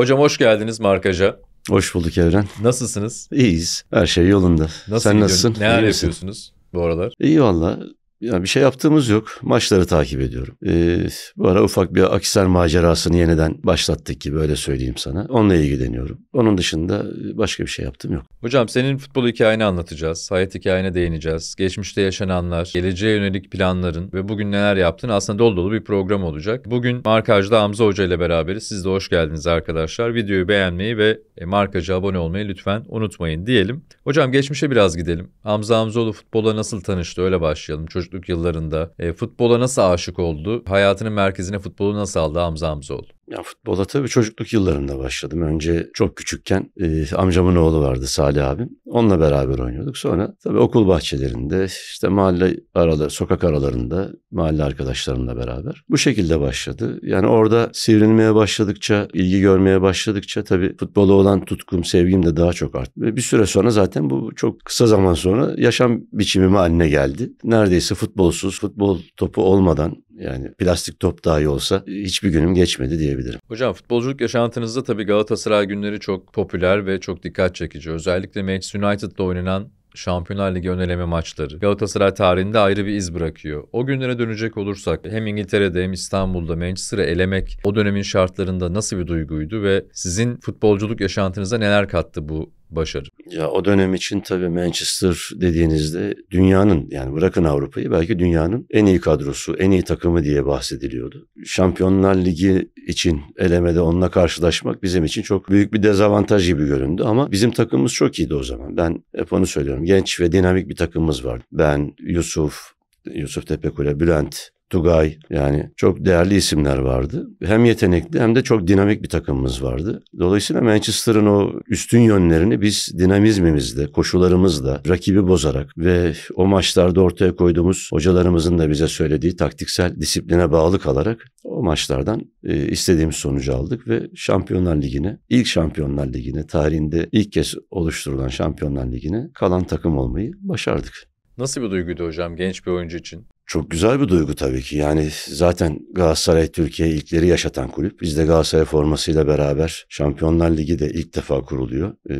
Hocam hoş geldiniz markaja. Hoş bulduk Evren. Nasılsınız? İyiyiz. Her şey yolunda. Nasıl Sen gidiyorsun? nasılsın? Neler yapıyorsunuz bu aralar? İyi valla. Yani bir şey yaptığımız yok. Maçları takip ediyorum. Ee, bu ara ufak bir Akisar macerasını yeniden başlattık ki böyle söyleyeyim sana. Onunla ilgileniyorum. Onun dışında e, başka bir şey yaptığım yok. Hocam senin futbol hikayeni anlatacağız. Hayat hikayene değineceğiz. Geçmişte yaşananlar, geleceğe yönelik planların ve bugün neler yaptın aslında dolu dolu bir program olacak. Bugün Markaj'da Hamza Hoca ile beraberiz. Siz de hoş geldiniz arkadaşlar. Videoyu beğenmeyi ve e, Markaj'a abone olmayı lütfen unutmayın diyelim. Hocam geçmişe biraz gidelim. Hamza Hamzoğlu futbola nasıl tanıştı öyle başlayalım. Çocuk çocukluk yıllarında e, futbola nasıl aşık oldu? Hayatının merkezine futbolu nasıl aldı Hamza Hamzoğlu? Ya futbola tabii çocukluk yıllarında başladım. Önce çok küçükken e, amcamın oğlu vardı Salih abim. Onunla beraber oynuyorduk. Sonra tabii okul bahçelerinde işte mahalle araları, sokak aralarında mahalle arkadaşlarımla beraber. Bu şekilde başladı. Yani orada sivrilmeye başladıkça, ilgi görmeye başladıkça tabii futbola olan tutkum, sevgim de daha çok arttı. Ve bir süre sonra zaten bu çok kısa zaman sonra yaşam biçimim haline geldi. Neredeyse futbolsuz, futbol topu olmadan yani plastik top dahi olsa e, hiçbir günüm geçmedi diyebilirim. Hocam futbolculuk yaşantınızda tabii Galatasaray günleri çok popüler ve çok dikkat çekici. Özellikle Manchester United'da oynanan Şampiyonlar Ligi öneleme maçları Galatasaray tarihinde ayrı bir iz bırakıyor. O günlere dönecek olursak hem İngiltere'de hem İstanbul'da Manchester'ı elemek o dönemin şartlarında nasıl bir duyguydu ve sizin futbolculuk yaşantınıza neler kattı bu başarı? Ya o dönem için tabii Manchester dediğinizde dünyanın yani bırakın Avrupa'yı belki dünyanın en iyi kadrosu, en iyi takımı diye bahsediliyordu. Şampiyonlar Ligi için elemede onunla karşılaşmak bizim için çok büyük bir dezavantaj gibi göründü ama bizim takımımız çok iyiydi o zaman. Ben hep onu söylüyorum. Genç ve dinamik bir takımımız vardı. Ben, Yusuf, Yusuf Tepekule, Bülent, Tugay yani çok değerli isimler vardı. Hem yetenekli hem de çok dinamik bir takımımız vardı. Dolayısıyla Manchester'ın o üstün yönlerini biz dinamizmimizle, koşularımızla, rakibi bozarak ve o maçlarda ortaya koyduğumuz hocalarımızın da bize söylediği taktiksel disipline bağlı kalarak o maçlardan e, istediğimiz sonucu aldık ve Şampiyonlar Ligi'ne, ilk Şampiyonlar Ligi'ne, tarihinde ilk kez oluşturulan Şampiyonlar Ligi'ne kalan takım olmayı başardık. Nasıl bir duyguydu hocam genç bir oyuncu için? Çok güzel bir duygu tabii ki. Yani zaten Galatasaray Türkiye ilkleri yaşatan kulüp. Biz de Galatasaray formasıyla beraber Şampiyonlar Ligi de ilk defa kuruluyor. Ee,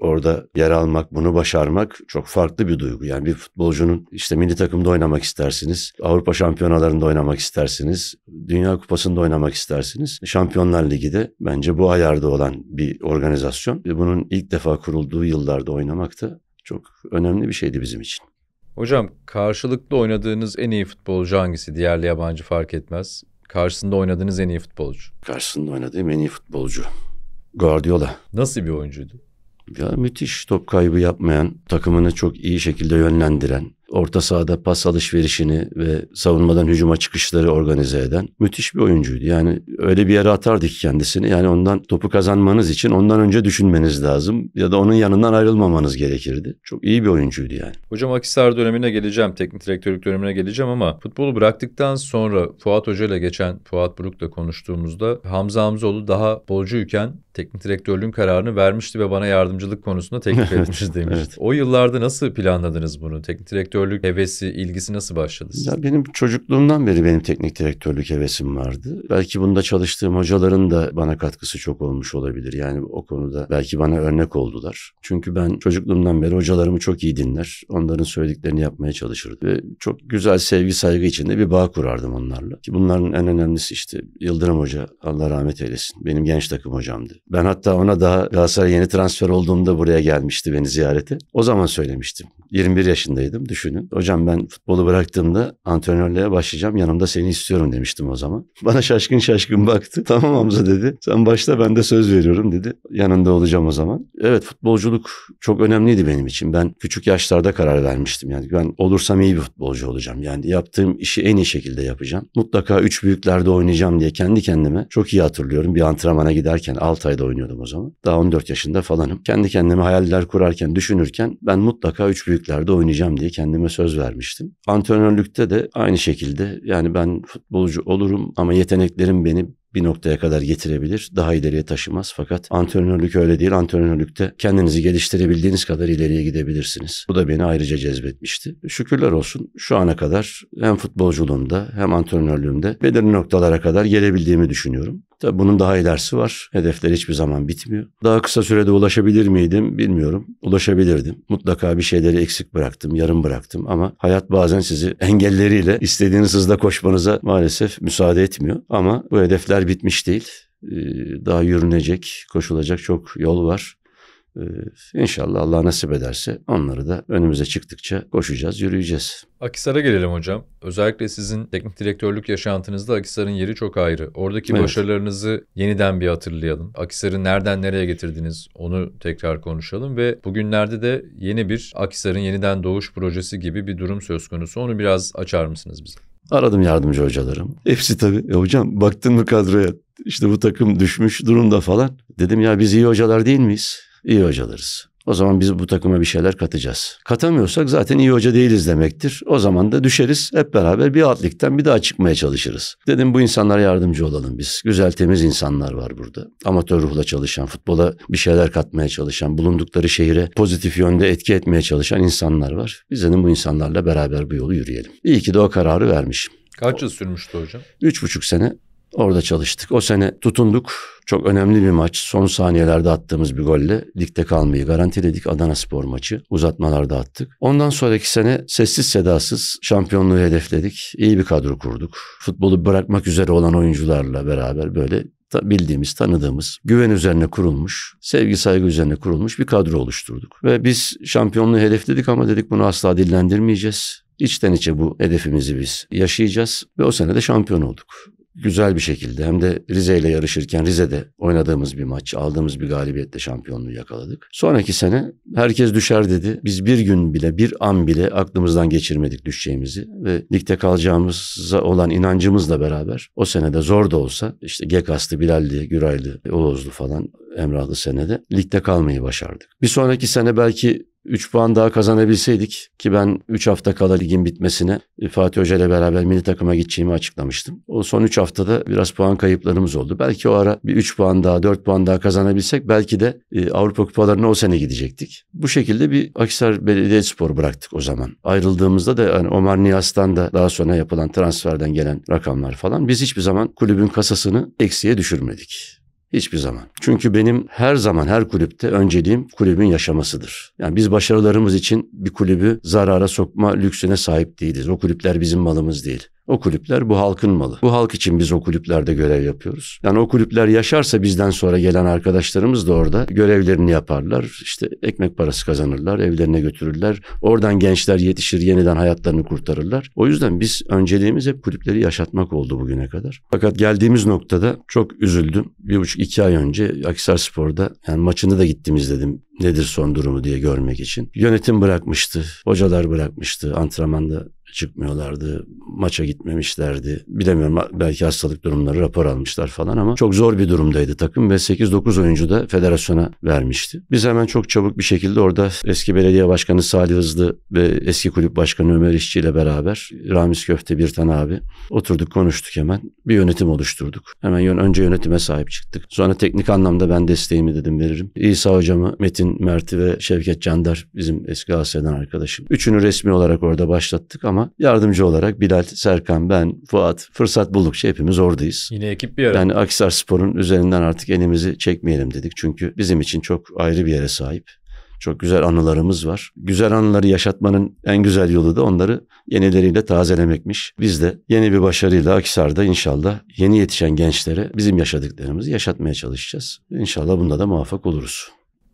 orada yer almak, bunu başarmak çok farklı bir duygu. Yani bir futbolcunun işte milli takımda oynamak istersiniz. Avrupa şampiyonalarında oynamak istersiniz. Dünya Kupası'nda oynamak istersiniz. Şampiyonlar Ligi de bence bu ayarda olan bir organizasyon. Ve bunun ilk defa kurulduğu yıllarda oynamak da çok önemli bir şeydi bizim için. Hocam karşılıklı oynadığınız en iyi futbolcu hangisi? Diğerli yabancı fark etmez. Karşısında oynadığınız en iyi futbolcu. Karşısında oynadığım en iyi futbolcu. Guardiola. Nasıl bir oyuncuydu? Ya müthiş top kaybı yapmayan, takımını çok iyi şekilde yönlendiren, orta sahada pas alışverişini ve savunmadan hücuma çıkışları organize eden müthiş bir oyuncuydu. Yani öyle bir yere atardık kendisini. Yani ondan topu kazanmanız için ondan önce düşünmeniz lazım ya da onun yanından ayrılmamanız gerekirdi. Çok iyi bir oyuncuydu yani. Hocam Akisar dönemine geleceğim, teknik direktörlük dönemine geleceğim ama futbolu bıraktıktan sonra Fuat Hoca ile geçen Fuat Buruk'la konuştuğumuzda Hamza Hamzoğlu daha bolcuyken teknik direktörlüğün kararını vermişti ve bana yardımcılık konusunda teklif etmişti demişti. evet. O yıllarda nasıl planladınız bunu? Teknik direktörlük hevesi, ilgisi nasıl başladı? Ya benim çocukluğumdan beri benim teknik direktörlük hevesim vardı. Belki bunda çalıştığım hocaların da bana katkısı çok olmuş olabilir. Yani o konuda belki bana örnek oldular. Çünkü ben çocukluğumdan beri hocalarımı çok iyi dinler. Onların söylediklerini yapmaya çalışırdım. Ve çok güzel sevgi saygı içinde bir bağ kurardım onlarla. Ki bunların en önemlisi işte Yıldırım Hoca Allah rahmet eylesin. Benim genç takım hocamdı. Ben hatta ona daha Galatasaray yeni transfer olduğumda buraya gelmişti beni ziyarete. O zaman söylemiştim. 21 yaşındaydım düşünün. Hocam ben futbolu bıraktığımda antrenörlüğe başlayacağım yanımda seni istiyorum demiştim o zaman. Bana şaşkın şaşkın baktı. Tamam Hamza dedi. Sen başla ben de söz veriyorum dedi. Yanında olacağım o zaman. Evet futbolculuk çok önemliydi benim için. Ben küçük yaşlarda karar vermiştim. Yani ben olursam iyi bir futbolcu olacağım. Yani yaptığım işi en iyi şekilde yapacağım. Mutlaka üç büyüklerde oynayacağım diye kendi kendime çok iyi hatırlıyorum. Bir antrenmana giderken ay. Galatasaray'da oynuyordum o zaman. Daha 14 yaşında falanım. Kendi kendime hayaller kurarken, düşünürken ben mutlaka üç büyüklerde oynayacağım diye kendime söz vermiştim. Antrenörlükte de aynı şekilde yani ben futbolcu olurum ama yeteneklerim beni bir noktaya kadar getirebilir. Daha ileriye taşımaz. Fakat antrenörlük öyle değil. Antrenörlükte kendinizi geliştirebildiğiniz kadar ileriye gidebilirsiniz. Bu da beni ayrıca cezbetmişti. Şükürler olsun şu ana kadar hem futbolculuğumda hem antrenörlüğümde belirli noktalara kadar gelebildiğimi düşünüyorum. Tabii bunun daha ilerisi var. Hedefler hiçbir zaman bitmiyor. Daha kısa sürede ulaşabilir miydim bilmiyorum. Ulaşabilirdim. Mutlaka bir şeyleri eksik bıraktım, yarım bıraktım ama hayat bazen sizi engelleriyle istediğiniz hızda koşmanıza maalesef müsaade etmiyor. Ama bu hedefler bitmiş değil. Ee, daha yürünecek, koşulacak çok yol var. Ee, inşallah Allah nasip ederse onları da önümüze çıktıkça koşacağız, yürüyeceğiz. Akisar'a gelelim hocam. Özellikle sizin teknik direktörlük yaşantınızda Akisar'ın yeri çok ayrı. Oradaki evet. başarılarınızı yeniden bir hatırlayalım. Akisar'ı nereden nereye getirdiniz onu tekrar konuşalım ve bugünlerde de yeni bir Akisar'ın yeniden doğuş projesi gibi bir durum söz konusu. Onu biraz açar mısınız bize? Aradım yardımcı hocalarım. Hepsi tabii. E hocam baktın mı kadroya? İşte bu takım düşmüş durumda falan. Dedim ya biz iyi hocalar değil miyiz? İyi hocalarız. O zaman biz bu takıma bir şeyler katacağız. Katamıyorsak zaten iyi hoca değiliz demektir. O zaman da düşeriz. Hep beraber bir alt ligden bir daha çıkmaya çalışırız. Dedim bu insanlara yardımcı olalım biz. Güzel temiz insanlar var burada. Amatör ruhla çalışan, futbola bir şeyler katmaya çalışan, bulundukları şehire pozitif yönde etki etmeye çalışan insanlar var. Biz dedim bu insanlarla beraber bu yolu yürüyelim. İyi ki de o kararı vermişim. Kaç yıl sürmüştü hocam? Üç buçuk sene Orada çalıştık. O sene tutunduk. Çok önemli bir maç. Son saniyelerde attığımız bir golle ligde kalmayı garantiledik. Adana Spor maçı. Uzatmalarda attık. Ondan sonraki sene sessiz sedasız şampiyonluğu hedefledik. İyi bir kadro kurduk. Futbolu bırakmak üzere olan oyuncularla beraber böyle bildiğimiz, tanıdığımız, güven üzerine kurulmuş, sevgi saygı üzerine kurulmuş bir kadro oluşturduk. Ve biz şampiyonluğu hedefledik ama dedik bunu asla dillendirmeyeceğiz. İçten içe bu hedefimizi biz yaşayacağız ve o sene de şampiyon olduk güzel bir şekilde hem de Rize ile yarışırken Rize'de oynadığımız bir maç, aldığımız bir galibiyetle şampiyonluğu yakaladık. Sonraki sene herkes düşer dedi. Biz bir gün bile, bir an bile aklımızdan geçirmedik düşeceğimizi ve ligde kalacağımıza olan inancımızla beraber o senede zor da olsa işte Gekastı Bilal'di, Güraylı, Olozlu falan Emrahlı senede ligde kalmayı başardık. Bir sonraki sene belki 3 puan daha kazanabilseydik ki ben 3 hafta kala ligin bitmesine e, Fatih Hoca ile beraber mini takıma gideceğimi açıklamıştım. O son 3 haftada biraz puan kayıplarımız oldu. Belki o ara bir 3 puan daha 4 puan daha kazanabilsek belki de e, Avrupa Kupalarına o sene gidecektik. Bu şekilde bir Akhisar Belediyespor bıraktık o zaman. Ayrıldığımızda da yani Omar Niyaz'dan da daha sonra yapılan transferden gelen rakamlar falan biz hiçbir zaman kulübün kasasını eksiye düşürmedik. Hiçbir zaman. Çünkü benim her zaman her kulüpte önceliğim kulübün yaşamasıdır. Yani biz başarılarımız için bir kulübü zarara sokma lüksüne sahip değiliz. O kulüpler bizim malımız değil. O kulüpler bu halkın malı. Bu halk için biz o kulüplerde görev yapıyoruz. Yani o kulüpler yaşarsa bizden sonra gelen arkadaşlarımız da orada görevlerini yaparlar. İşte ekmek parası kazanırlar, evlerine götürürler. Oradan gençler yetişir, yeniden hayatlarını kurtarırlar. O yüzden biz önceliğimiz hep kulüpleri yaşatmak oldu bugüne kadar. Fakat geldiğimiz noktada çok üzüldüm. Bir buçuk iki ay önce Akisar Spor'da yani maçını da gittim izledim nedir son durumu diye görmek için. Yönetim bırakmıştı, hocalar bırakmıştı, antrenmanda çıkmıyorlardı. Maça gitmemişlerdi. Bilemiyorum belki hastalık durumları rapor almışlar falan ama çok zor bir durumdaydı takım ve 8-9 oyuncu da federasyona vermişti. Biz hemen çok çabuk bir şekilde orada eski belediye başkanı Salih Hızlı ve eski kulüp başkanı Ömer İşçi ile beraber Ramiz Köfte bir tane abi oturduk konuştuk hemen. Bir yönetim oluşturduk. Hemen yön, önce yönetime sahip çıktık. Sonra teknik anlamda ben desteğimi dedim veririm. İsa hocamı, Metin Mert'i ve Şevket Candar bizim eski Galatasaray'dan arkadaşım. Üçünü resmi olarak orada başlattık ama ama yardımcı olarak Bilal, Serkan, ben, Fuat fırsat buldukça hepimiz oradayız. Yine ekip bir arada. Yani Akisar Spor'un üzerinden artık elimizi çekmeyelim dedik. Çünkü bizim için çok ayrı bir yere sahip. Çok güzel anılarımız var. Güzel anıları yaşatmanın en güzel yolu da onları yenileriyle tazelemekmiş. Biz de yeni bir başarıyla Akisar'da inşallah yeni yetişen gençlere bizim yaşadıklarımızı yaşatmaya çalışacağız. İnşallah bunda da muvaffak oluruz.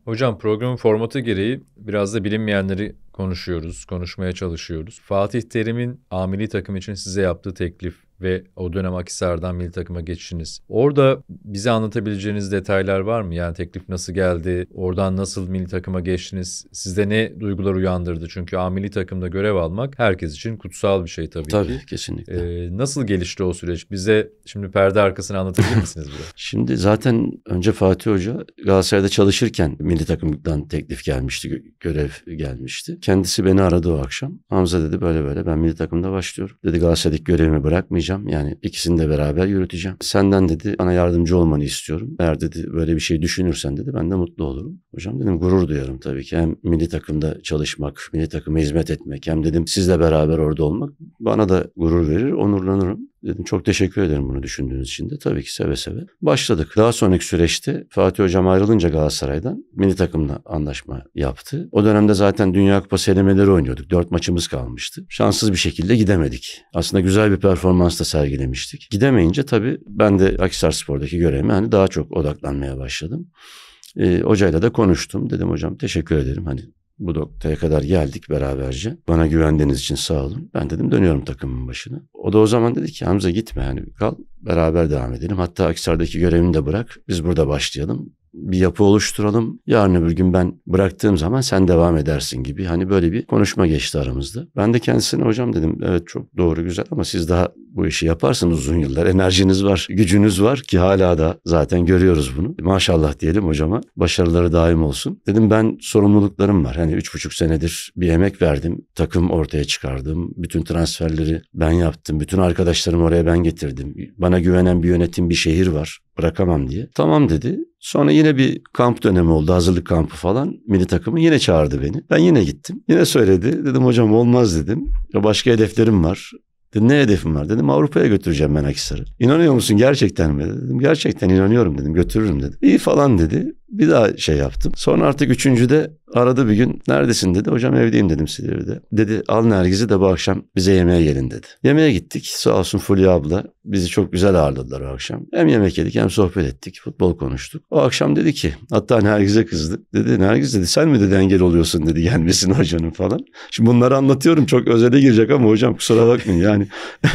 Hocam programın formatı gereği biraz da bilinmeyenleri konuşuyoruz, konuşmaya çalışıyoruz. Fatih Terim'in amili takım için size yaptığı teklif ve o dönem Akisar'dan milli takıma geçişiniz. Orada bize anlatabileceğiniz detaylar var mı? Yani teklif nasıl geldi? Oradan nasıl milli takıma geçtiniz? Sizde ne duygular uyandırdı? Çünkü A milli takımda görev almak herkes için kutsal bir şey tabii, tabii ki. Tabii kesinlikle. Ee, nasıl gelişti o süreç? Bize şimdi perde arkasını anlatabilir misiniz burada? şimdi zaten önce Fatih Hoca Galatasaray'da çalışırken milli takımdan teklif gelmişti, görev gelmişti. Kendisi beni aradı o akşam. Hamza dedi böyle böyle ben milli takımda başlıyorum. Dedi Galatasaray'daki görevimi bırakmayacağım yapacağım. Yani ikisini de beraber yürüteceğim. Senden dedi bana yardımcı olmanı istiyorum. Eğer dedi böyle bir şey düşünürsen dedi ben de mutlu olurum. Hocam dedim gurur duyuyorum tabii ki. Hem milli takımda çalışmak, milli takıma hizmet etmek hem dedim sizle beraber orada olmak bana da gurur verir, onurlanırım. Dedim çok teşekkür ederim bunu düşündüğünüz için de. Tabii ki seve seve. Başladık. Daha sonraki süreçte Fatih Hocam ayrılınca Galatasaray'dan mini takımla anlaşma yaptı. O dönemde zaten Dünya Kupası elemeleri oynuyorduk. Dört maçımız kalmıştı. Şanssız bir şekilde gidemedik. Aslında güzel bir performans da sergilemiştik. Gidemeyince tabii ben de Akisar Spor'daki görevime hani daha çok odaklanmaya başladım. E, hocayla da konuştum. Dedim hocam teşekkür ederim. Hani bu noktaya kadar geldik beraberce. Bana güvendiğiniz için sağ olun. Ben dedim dönüyorum takımın başına. O da o zaman dedi ki Hamza gitme yani kal beraber devam edelim. Hatta Aksar'daki görevini de bırak biz burada başlayalım bir yapı oluşturalım. Yarın öbür gün ben bıraktığım zaman sen devam edersin gibi. Hani böyle bir konuşma geçti aramızda. Ben de kendisine hocam dedim evet çok doğru güzel ama siz daha bu işi yaparsınız uzun yıllar. Enerjiniz var, gücünüz var ki hala da zaten görüyoruz bunu. Maşallah diyelim hocama. Başarıları daim olsun. Dedim ben sorumluluklarım var. Hani üç buçuk senedir bir emek verdim. Takım ortaya çıkardım. Bütün transferleri ben yaptım. Bütün arkadaşlarımı oraya ben getirdim. Bana güvenen bir yönetim, bir şehir var bırakamam diye. Tamam dedi. Sonra yine bir kamp dönemi oldu. Hazırlık kampı falan. mini takımı yine çağırdı beni. Ben yine gittim. Yine söyledi. Dedim hocam olmaz dedim. Ya başka hedeflerim var. Dedim ne hedefim var? Dedim Avrupa'ya götüreceğim ben Akisar'ı. İnanıyor musun gerçekten mi? Dedim gerçekten inanıyorum dedim götürürüm dedim. İyi falan dedi bir daha şey yaptım. Sonra artık üçüncüde aradı bir gün. Neredesin dedi. Hocam evdeyim dedim Silivri'de. Dedi al Nergiz'i de bu akşam bize yemeğe gelin dedi. Yemeğe gittik. Sağ olsun Fulya abla bizi çok güzel ağırladılar o akşam. Hem yemek yedik hem sohbet ettik. Futbol konuştuk. O akşam dedi ki hatta Nergiz'e kızdı. Dedi Nergiz dedi sen mi dedi engel oluyorsun dedi gelmesin hocanın falan. Şimdi bunları anlatıyorum çok özele girecek ama hocam kusura bakmayın yani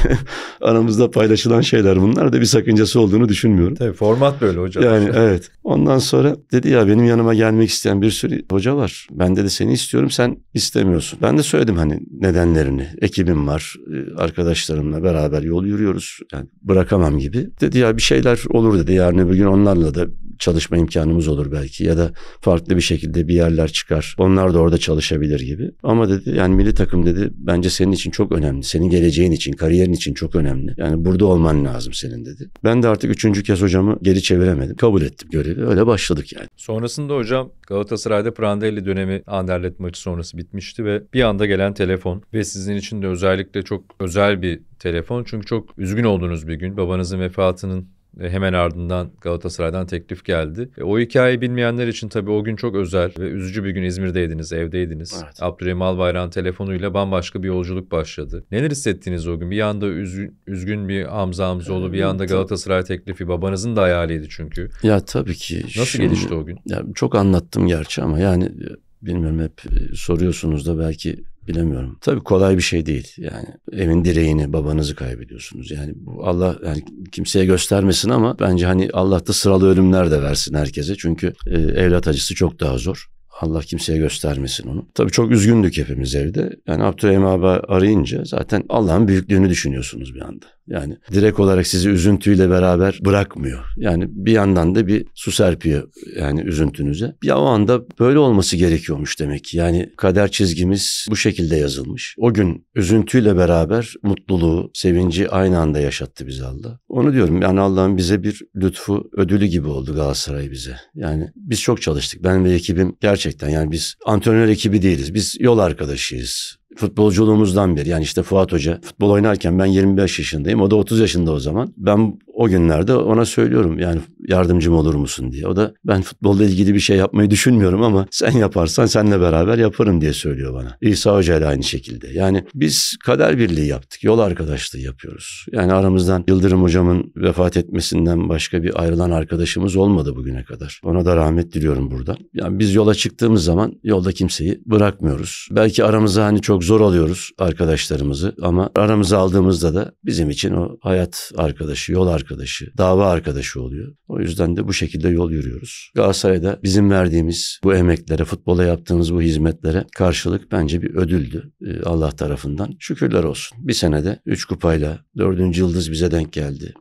aramızda paylaşılan şeyler bunlar da bir sakıncası olduğunu düşünmüyorum. Tabii format böyle hocam. Yani evet. Ondan sonra dedi ya benim yanıma gelmek isteyen bir sürü hoca var. Ben de seni istiyorum sen istemiyorsun. Ben de söyledim hani nedenlerini. Ekibim var. E, arkadaşlarımla beraber yol yürüyoruz. Yani bırakamam gibi. Dedi ya bir şeyler olur dedi. Yarın bir gün onlarla da çalışma imkanımız olur belki ya da farklı bir şekilde bir yerler çıkar. Onlar da orada çalışabilir gibi. Ama dedi yani milli takım dedi bence senin için çok önemli. Senin geleceğin için, kariyerin için çok önemli. Yani burada olman lazım senin dedi. Ben de artık üçüncü kez hocamı geri çeviremedim. Kabul ettim görevi. Öyle başladık yani yani. Sonrasında hocam Galatasaray'da Prandelli dönemi Anderlet maçı sonrası bitmişti ve bir anda gelen telefon ve sizin için de özellikle çok özel bir telefon. Çünkü çok üzgün olduğunuz bir gün babanızın vefatının e, hemen ardından Galatasaray'dan teklif geldi. E, o hikayeyi bilmeyenler için tabii o gün çok özel ve üzücü bir gün İzmir'deydiniz, evdeydiniz. Evet. Abdurrahim Albayrak'ın telefonuyla bambaşka bir yolculuk başladı. Neler hissettiniz o gün? Bir yanda üzgün, üzgün bir Hamza Hamzoğlu, bir yanda Galatasaray teklifi. Babanızın da hayaliydi çünkü. Ya tabii ki. Nasıl şimdi, gelişti o gün? Ya, çok anlattım gerçi ama yani e, bilmiyorum hep soruyorsunuz da belki bilemiyorum. Tabii kolay bir şey değil. Yani evin direğini, babanızı kaybediyorsunuz. Yani bu Allah yani kimseye göstermesin ama bence hani Allah da sıralı ölümler de versin herkese. Çünkü e, evlat acısı çok daha zor. Allah kimseye göstermesin onu. Tabii çok üzgündük hepimiz evde. Yani Abdurrahim abi arayınca zaten Allah'ın büyüklüğünü düşünüyorsunuz bir anda. Yani direkt olarak sizi üzüntüyle beraber bırakmıyor. Yani bir yandan da bir su serpiyor yani üzüntünüze. Ya o anda böyle olması gerekiyormuş demek ki. Yani kader çizgimiz bu şekilde yazılmış. O gün üzüntüyle beraber mutluluğu, sevinci aynı anda yaşattı bize Allah. Onu diyorum yani Allah'ın bize bir lütfu, ödülü gibi oldu Galatasaray bize. Yani biz çok çalıştık. Ben ve ekibim gerçekten yani biz antrenör ekibi değiliz. Biz yol arkadaşıyız futbolculuğumuzdan beri yani işte Fuat Hoca futbol oynarken ben 25 yaşındayım o da 30 yaşında o zaman. Ben o günlerde ona söylüyorum yani yardımcım olur musun diye. O da ben futbolda ilgili bir şey yapmayı düşünmüyorum ama sen yaparsan seninle beraber yaparım diye söylüyor bana. İsa Hoca ile aynı şekilde. Yani biz kader birliği yaptık. Yol arkadaşlığı yapıyoruz. Yani aramızdan Yıldırım hocamın vefat etmesinden başka bir ayrılan arkadaşımız olmadı bugüne kadar. Ona da rahmet diliyorum burada. Yani biz yola çıktığımız zaman yolda kimseyi bırakmıyoruz. Belki aramıza hani çok zor alıyoruz arkadaşlarımızı ama aramıza aldığımızda da bizim için o hayat arkadaşı, yol arkadaşı, dava arkadaşı oluyor. O yüzden de bu şekilde yol yürüyoruz. Galatasaray'da bizim verdiğimiz bu emeklere, futbola yaptığımız bu hizmetlere karşılık bence bir ödüldü e, Allah tarafından. Şükürler olsun. Bir senede 3 kupayla 4. yıldız bize denk geldi.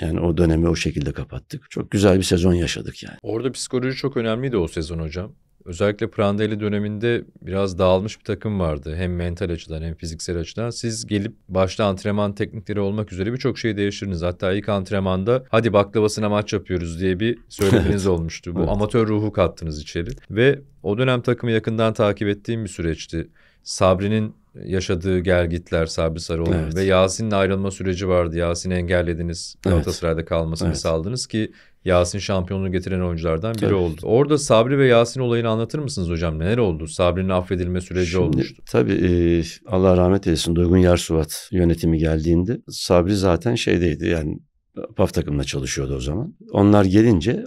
Yani o dönemi o şekilde kapattık. Çok güzel bir sezon yaşadık yani. Orada psikoloji çok önemliydi o sezon hocam. Özellikle Prandelli döneminde biraz dağılmış bir takım vardı. Hem mental açıdan hem fiziksel açıdan. Siz gelip başta antrenman teknikleri olmak üzere birçok şey değiştirdiniz. Hatta ilk antrenmanda hadi baklavasına maç yapıyoruz diye bir söylediğiniz olmuştu. Bu evet. amatör ruhu kattınız içeri. Ve o dönem takımı yakından takip ettiğim bir süreçti. Sabri'nin yaşadığı gelgitler Sabri Sarıoğlu evet. ve Yasin'in ayrılma süreci vardı. Yasin'i engellediniz. Galatasaray'da evet. kalmasını evet. sağladınız ki Yasin şampiyonluğu getiren oyunculardan biri tabii. oldu. Orada Sabri ve Yasin olayını anlatır mısınız hocam? Neler oldu? Sabri'nin affedilme süreci Şimdi, olmuştu. Tabii e, Allah rahmet eylesin Duygun Yarsuvat yönetimi geldiğinde Sabri zaten şeydeydi yani PAF takımla çalışıyordu o zaman. Onlar gelince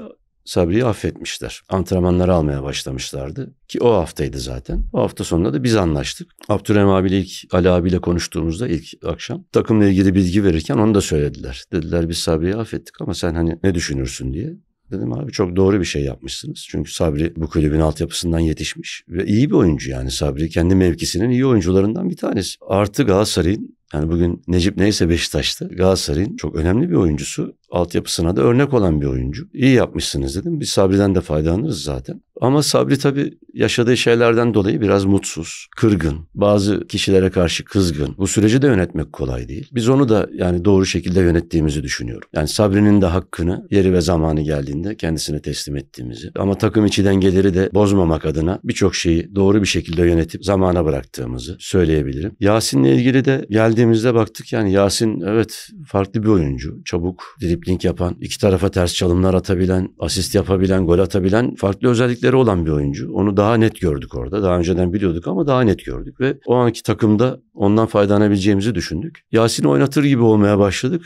Sabri'yi affetmişler. Antrenmanları almaya başlamışlardı. Ki o haftaydı zaten. O hafta sonunda da biz anlaştık. Abdurrahim abiyle ilk Ali abiyle konuştuğumuzda ilk akşam takımla ilgili bilgi verirken onu da söylediler. Dediler biz Sabri'yi affettik ama sen hani ne düşünürsün diye. Dedim abi çok doğru bir şey yapmışsınız. Çünkü Sabri bu kulübün altyapısından yetişmiş ve iyi bir oyuncu yani Sabri kendi mevkisinin iyi oyuncularından bir tanesi. Artı Galatasaray'ın yani bugün Necip neyse Beşiktaş'ta Galatasaray'ın çok önemli bir oyuncusu altyapısına da örnek olan bir oyuncu. İyi yapmışsınız dedim. Biz Sabri'den de faydalanırız zaten. Ama Sabri tabii yaşadığı şeylerden dolayı biraz mutsuz, kırgın, bazı kişilere karşı kızgın. Bu süreci de yönetmek kolay değil. Biz onu da yani doğru şekilde yönettiğimizi düşünüyorum. Yani Sabri'nin de hakkını yeri ve zamanı geldiğinde kendisine teslim ettiğimizi ama takım içi dengeleri de bozmamak adına birçok şeyi doğru bir şekilde yönetip zamana bıraktığımızı söyleyebilirim. Yasin'le ilgili de geldiğimizde baktık yani Yasin evet farklı bir oyuncu. Çabuk, dili dripling yapan, iki tarafa ters çalımlar atabilen, asist yapabilen, gol atabilen farklı özellikleri olan bir oyuncu. Onu daha net gördük orada. Daha önceden biliyorduk ama daha net gördük ve o anki takımda ondan faydalanabileceğimizi düşündük. Yasin oynatır gibi olmaya başladık.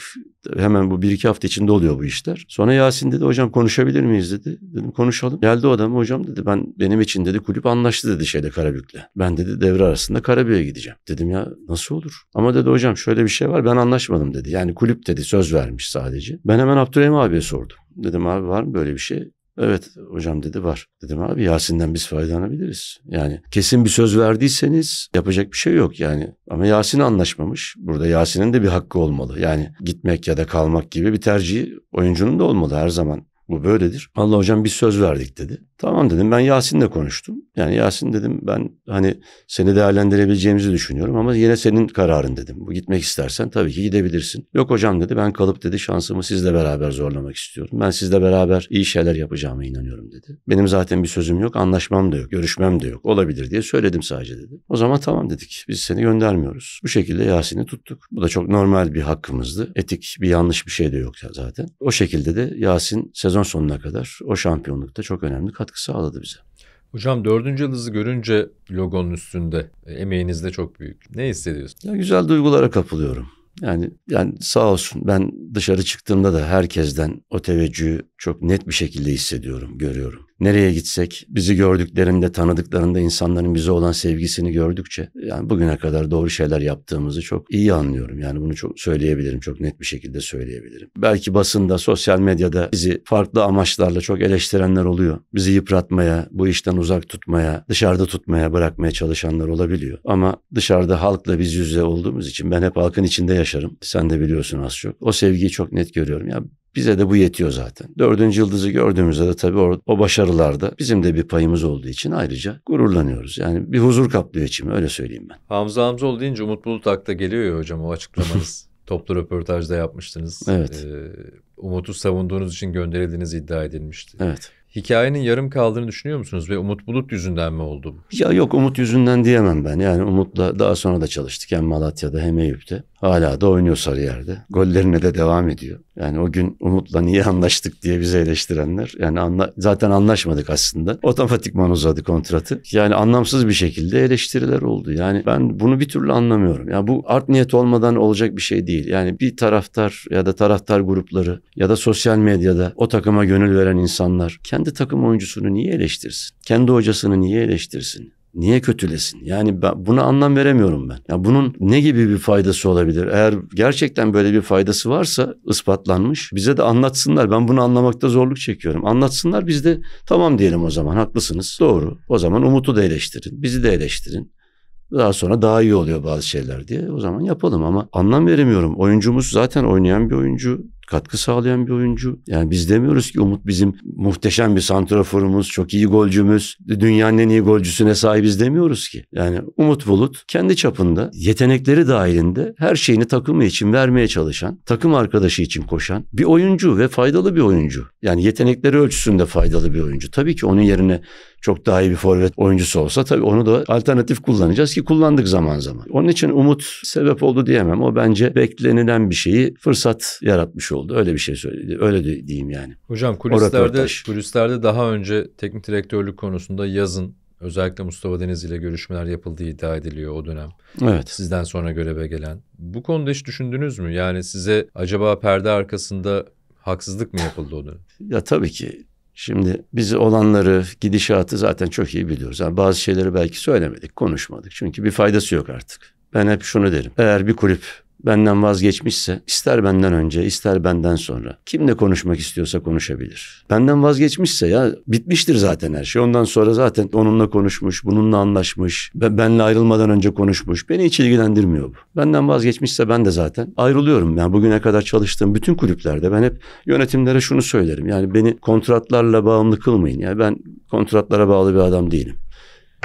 Hemen bu bir iki hafta içinde oluyor bu işler. Sonra Yasin dedi hocam konuşabilir miyiz dedi. Dedim konuşalım. Geldi o adam hocam dedi ben benim için dedi kulüp anlaştı dedi şeyde Karabük'le. Ben dedi devre arasında Karabük'e gideceğim. Dedim ya nasıl olur? Ama dedi hocam şöyle bir şey var ben anlaşmadım dedi. Yani kulüp dedi söz vermiş sadece. Ben hemen Abdurrahim abiye sordum. Dedim abi var mı böyle bir şey? Evet hocam dedi var. Dedim abi Yasin'den biz faydalanabiliriz. Yani kesin bir söz verdiyseniz yapacak bir şey yok yani. Ama Yasin anlaşmamış. Burada Yasin'in de bir hakkı olmalı. Yani gitmek ya da kalmak gibi bir tercihi oyuncunun da olmalı her zaman bu böyledir. Allah hocam bir söz verdik dedi. Tamam dedim ben Yasin'le konuştum. Yani Yasin dedim ben hani seni değerlendirebileceğimizi düşünüyorum ama yine senin kararın dedim. Bu gitmek istersen tabii ki gidebilirsin. Yok hocam dedi ben kalıp dedi şansımı sizle beraber zorlamak istiyorum. Ben sizle beraber iyi şeyler yapacağıma inanıyorum dedi. Benim zaten bir sözüm yok anlaşmam da yok görüşmem de yok olabilir diye söyledim sadece dedi. O zaman tamam dedik biz seni göndermiyoruz. Bu şekilde Yasin'i tuttuk. Bu da çok normal bir hakkımızdı. Etik bir yanlış bir şey de yok zaten. O şekilde de Yasin sezon sezon sonuna kadar o şampiyonlukta çok önemli katkı sağladı bize. Hocam dördüncü yıldızı görünce logonun üstünde e, emeğiniz de çok büyük. Ne hissediyorsun? Ya güzel duygulara kapılıyorum. Yani yani sağ olsun ben dışarı çıktığımda da herkesten o teveccühü çok net bir şekilde hissediyorum, görüyorum. Nereye gitsek bizi gördüklerinde, tanıdıklarında insanların bize olan sevgisini gördükçe yani bugüne kadar doğru şeyler yaptığımızı çok iyi anlıyorum. Yani bunu çok söyleyebilirim, çok net bir şekilde söyleyebilirim. Belki basında, sosyal medyada bizi farklı amaçlarla çok eleştirenler oluyor. Bizi yıpratmaya, bu işten uzak tutmaya, dışarıda tutmaya, bırakmaya çalışanlar olabiliyor. Ama dışarıda halkla biz yüzde olduğumuz için ben hep halkın içinde yaşarım. Sen de biliyorsun az çok. O sevgiyi çok net görüyorum. Ya bize de bu yetiyor zaten. Dördüncü yıldızı gördüğümüzde de tabii o, o başarılarda bizim de bir payımız olduğu için ayrıca gururlanıyoruz. Yani bir huzur kaplıyor içimi öyle söyleyeyim ben. Hamza Hamzoğlu deyince Umut Bulutak da geliyor ya hocam o açıklamanız. Toplu röportajda yapmıştınız. Evet. Ee, Umut'u savunduğunuz için gönderildiğiniz iddia edilmişti. Evet. Hikayenin yarım kaldığını düşünüyor musunuz ve Umut Bulut yüzünden mi oldu bu? Ya yok Umut yüzünden diyemem ben. Yani Umut'la daha sonra da çalıştık hem Malatya'da hem Eyüp'te. Hala da oynuyor sarı yerde, Gollerine de devam ediyor. Yani o gün Umut'la niye anlaştık diye bize eleştirenler. Yani anla, zaten anlaşmadık aslında. Otomatikman uzadı kontratı. Yani anlamsız bir şekilde eleştiriler oldu. Yani ben bunu bir türlü anlamıyorum. Ya yani bu art niyet olmadan olacak bir şey değil. Yani bir taraftar ya da taraftar grupları ya da sosyal medyada o takıma gönül veren insanlar kendi takım oyuncusunu niye eleştirsin? Kendi hocasını niye eleştirsin? niye kötülesin? Yani ben, buna anlam veremiyorum ben. Ya bunun ne gibi bir faydası olabilir? Eğer gerçekten böyle bir faydası varsa ispatlanmış bize de anlatsınlar. Ben bunu anlamakta zorluk çekiyorum. Anlatsınlar biz de tamam diyelim o zaman haklısınız. Doğru. O zaman Umut'u da eleştirin. Bizi de eleştirin. Daha sonra daha iyi oluyor bazı şeyler diye. O zaman yapalım ama anlam veremiyorum. Oyuncumuz zaten oynayan bir oyuncu katkı sağlayan bir oyuncu. Yani biz demiyoruz ki Umut bizim muhteşem bir santraforumuz, çok iyi golcümüz, dünyanın en iyi golcüsüne sahibiz demiyoruz ki. Yani Umut Bulut kendi çapında yetenekleri dahilinde her şeyini takımı için vermeye çalışan, takım arkadaşı için koşan bir oyuncu ve faydalı bir oyuncu. Yani yetenekleri ölçüsünde faydalı bir oyuncu. Tabii ki onun yerine çok daha iyi bir forvet oyuncusu olsa tabii onu da alternatif kullanacağız ki kullandık zaman zaman. Onun için umut sebep oldu diyemem. O bence beklenilen bir şeyi fırsat yaratmış oldu. Öyle bir şey söyledi. Öyle de diyeyim yani. Hocam kulislerde, kulislerde daha önce teknik direktörlük konusunda yazın Özellikle Mustafa Deniz ile görüşmeler yapıldığı iddia ediliyor o dönem. Evet. Sizden sonra göreve gelen. Bu konuda hiç düşündünüz mü? Yani size acaba perde arkasında haksızlık mı yapıldı o dönem? Ya tabii ki Şimdi biz olanları, gidişatı zaten çok iyi biliyoruz. Yani bazı şeyleri belki söylemedik, konuşmadık. Çünkü bir faydası yok artık. Ben hep şunu derim. Eğer bir kulüp benden vazgeçmişse ister benden önce ister benden sonra kimle konuşmak istiyorsa konuşabilir. Benden vazgeçmişse ya bitmiştir zaten her şey. Ondan sonra zaten onunla konuşmuş, bununla anlaşmış, benle ayrılmadan önce konuşmuş. Beni hiç ilgilendirmiyor bu. Benden vazgeçmişse ben de zaten ayrılıyorum. Yani bugüne kadar çalıştığım bütün kulüplerde ben hep yönetimlere şunu söylerim. Yani beni kontratlarla bağımlı kılmayın. Yani ben kontratlara bağlı bir adam değilim.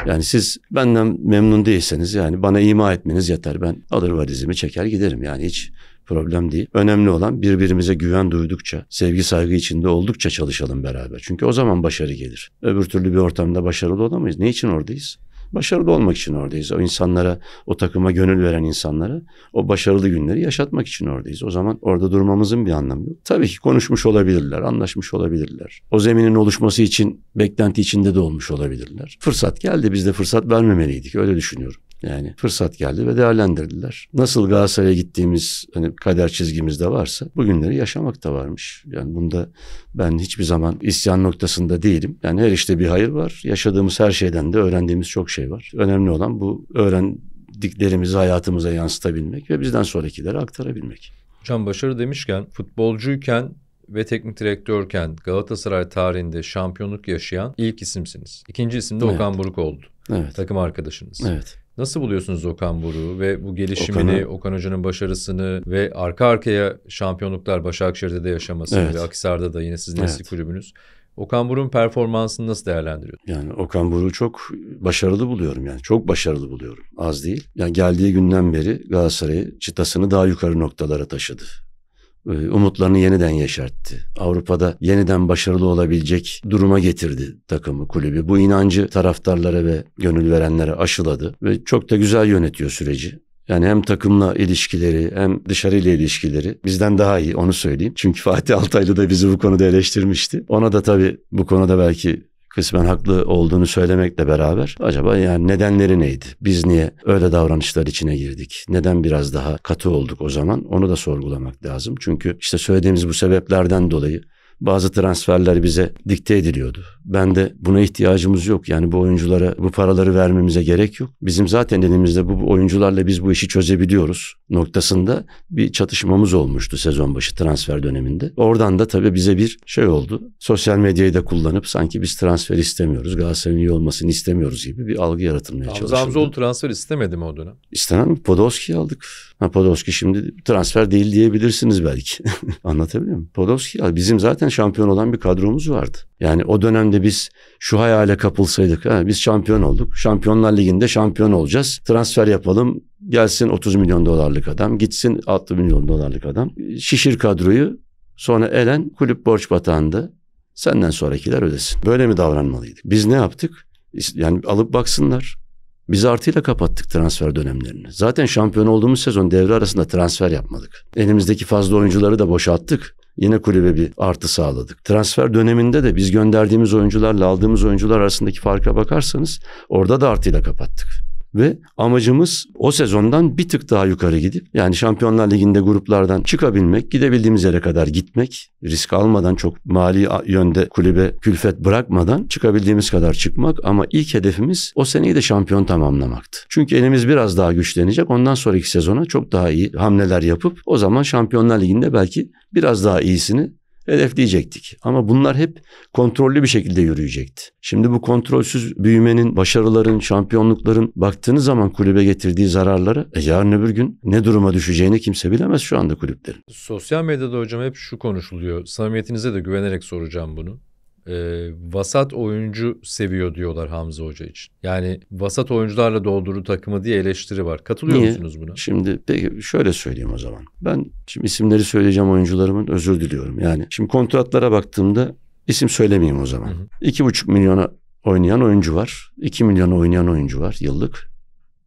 Yani siz benden memnun değilseniz yani bana ima etmeniz yeter. Ben alır valizimi çeker giderim yani hiç problem değil. Önemli olan birbirimize güven duydukça, sevgi saygı içinde oldukça çalışalım beraber. Çünkü o zaman başarı gelir. Öbür türlü bir ortamda başarılı olamayız. Ne için oradayız? başarılı olmak için oradayız. O insanlara, o takıma gönül veren insanlara o başarılı günleri yaşatmak için oradayız. O zaman orada durmamızın bir anlamı yok. Tabii ki konuşmuş olabilirler, anlaşmış olabilirler. O zeminin oluşması için beklenti içinde de olmuş olabilirler. Fırsat geldi biz de fırsat vermemeliydik öyle düşünüyorum. Yani fırsat geldi ve değerlendirdiler. Nasıl Galatasaray'a gittiğimiz hani kader çizgimizde varsa bugünleri yaşamak da varmış. Yani bunda ben hiçbir zaman isyan noktasında değilim. Yani her işte bir hayır var. Yaşadığımız her şeyden de öğrendiğimiz çok şey var. Önemli olan bu öğrendiklerimizi hayatımıza yansıtabilmek ve bizden sonrakilere aktarabilmek. Hocam başarı demişken futbolcuyken ve teknik direktörken Galatasaray tarihinde şampiyonluk yaşayan ilk isimsiniz. İkinci isim de evet. Okan Buruk oldu. Evet. Takım arkadaşınız. Evet. Nasıl buluyorsunuz Okan Buruk'u ve bu gelişimini, Okan'ı... Okan Hoca'nın başarısını ve arka arkaya şampiyonluklar Başakşehir'de de yaşamasını evet. ve Akhisar'da da yine sizin evet. eski kulübünüz. Okan Buruk'un performansını nasıl değerlendiriyorsunuz? Yani Okan Buruk'u çok başarılı buluyorum yani. Çok başarılı buluyorum. Az değil. Yani geldiği günden beri Galatasaray'ı çıtasını daha yukarı noktalara taşıdı. E, umutlarını yeniden yaşarttı. Avrupa'da yeniden başarılı olabilecek duruma getirdi takımı, kulübü. Bu inancı taraftarlara ve gönül verenlere aşıladı ve çok da güzel yönetiyor süreci. Yani hem takımla ilişkileri hem dışarıyla ilişkileri bizden daha iyi onu söyleyeyim. Çünkü Fatih Altaylı da bizi bu konuda eleştirmişti. Ona da tabii bu konuda belki kısmen haklı olduğunu söylemekle beraber acaba yani nedenleri neydi? Biz niye öyle davranışlar içine girdik? Neden biraz daha katı olduk o zaman? Onu da sorgulamak lazım. Çünkü işte söylediğimiz bu sebeplerden dolayı bazı transferler bize dikte ediliyordu. Ben de buna ihtiyacımız yok. Yani bu oyunculara bu paraları vermemize gerek yok. Bizim zaten elimizde bu oyuncularla biz bu işi çözebiliyoruz noktasında bir çatışmamız olmuştu sezon başı transfer döneminde. Oradan da tabii bize bir şey oldu. Sosyal medyayı da kullanıp sanki biz transfer istemiyoruz. Galatasaray'ın iyi olmasını istemiyoruz gibi bir algı yaratılmaya Hamza çalışıldı. Hamza transfer istemedi mi o dönem? İstemem. Podolski'yi aldık. Ha, Podolski şimdi transfer değil diyebilirsiniz belki. Anlatabiliyor muyum? Podolski ya bizim zaten şampiyon olan bir kadromuz vardı. Yani o dönemde biz şu hayale kapılsaydık ha, biz şampiyon olduk. Şampiyonlar Ligi'nde şampiyon olacağız. Transfer yapalım. Gelsin 30 milyon dolarlık adam. Gitsin 60 milyon dolarlık adam. Şişir kadroyu. Sonra elen kulüp borç batağında. Senden sonrakiler ödesin. Böyle mi davranmalıydık? Biz ne yaptık? Yani alıp baksınlar. Biz artıyla kapattık transfer dönemlerini. Zaten şampiyon olduğumuz sezon devre arasında transfer yapmadık. Elimizdeki fazla oyuncuları da boşalttık. Yine kulübe bir artı sağladık. Transfer döneminde de biz gönderdiğimiz oyuncularla aldığımız oyuncular arasındaki farka bakarsanız orada da artıyla kapattık ve amacımız o sezondan bir tık daha yukarı gidip yani Şampiyonlar Ligi'nde gruplardan çıkabilmek, gidebildiğimiz yere kadar gitmek, risk almadan çok mali yönde kulübe külfet bırakmadan çıkabildiğimiz kadar çıkmak ama ilk hedefimiz o seneyi de şampiyon tamamlamaktı. Çünkü elimiz biraz daha güçlenecek. Ondan sonraki sezona çok daha iyi hamleler yapıp o zaman Şampiyonlar Ligi'nde belki biraz daha iyisini hedefleyecektik. Ama bunlar hep kontrollü bir şekilde yürüyecekti. Şimdi bu kontrolsüz büyümenin, başarıların, şampiyonlukların baktığınız zaman kulübe getirdiği zararları e yarın öbür gün ne duruma düşeceğini kimse bilemez şu anda kulüplerin. Sosyal medyada hocam hep şu konuşuluyor. Samimiyetinize de güvenerek soracağım bunu e, vasat oyuncu seviyor diyorlar Hamza Hoca için. Yani vasat oyuncularla doldurdu takımı diye eleştiri var. Katılıyor Niye? musunuz buna? Şimdi peki şöyle söyleyeyim o zaman. Ben şimdi isimleri söyleyeceğim oyuncularımın özür diliyorum. Yani şimdi kontratlara baktığımda isim söylemeyeyim o zaman. Hı hı. 2,5 milyona oynayan oyuncu var. 2 milyona oynayan oyuncu var yıllık.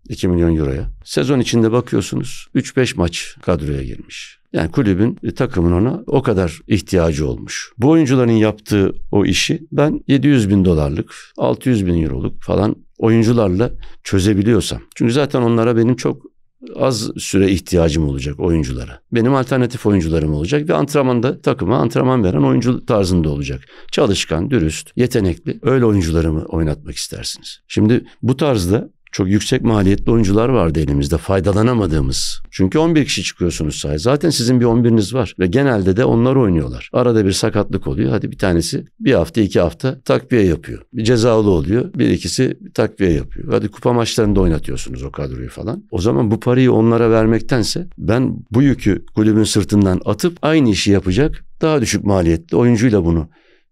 2 milyon euroya. Sezon içinde bakıyorsunuz 3-5 maç kadroya girmiş. Yani kulübün e, takımın ona o kadar ihtiyacı olmuş. Bu oyuncuların yaptığı o işi ben 700 bin dolarlık, 600 bin euroluk falan oyuncularla çözebiliyorsam. Çünkü zaten onlara benim çok az süre ihtiyacım olacak oyunculara. Benim alternatif oyuncularım olacak ve antrenmanda takıma antrenman veren oyuncu tarzında olacak. Çalışkan, dürüst, yetenekli öyle oyuncularımı oynatmak istersiniz. Şimdi bu tarzda çok yüksek maliyetli oyuncular vardı elimizde faydalanamadığımız. Çünkü 11 kişi çıkıyorsunuz sahaya. Zaten sizin bir 11'iniz var ve genelde de onlar oynuyorlar. Arada bir sakatlık oluyor. Hadi bir tanesi bir hafta iki hafta takviye yapıyor. Bir cezalı oluyor. Bir ikisi takviye yapıyor. Hadi kupa maçlarında oynatıyorsunuz o kadroyu falan. O zaman bu parayı onlara vermektense ben bu yükü kulübün sırtından atıp aynı işi yapacak daha düşük maliyetli oyuncuyla bunu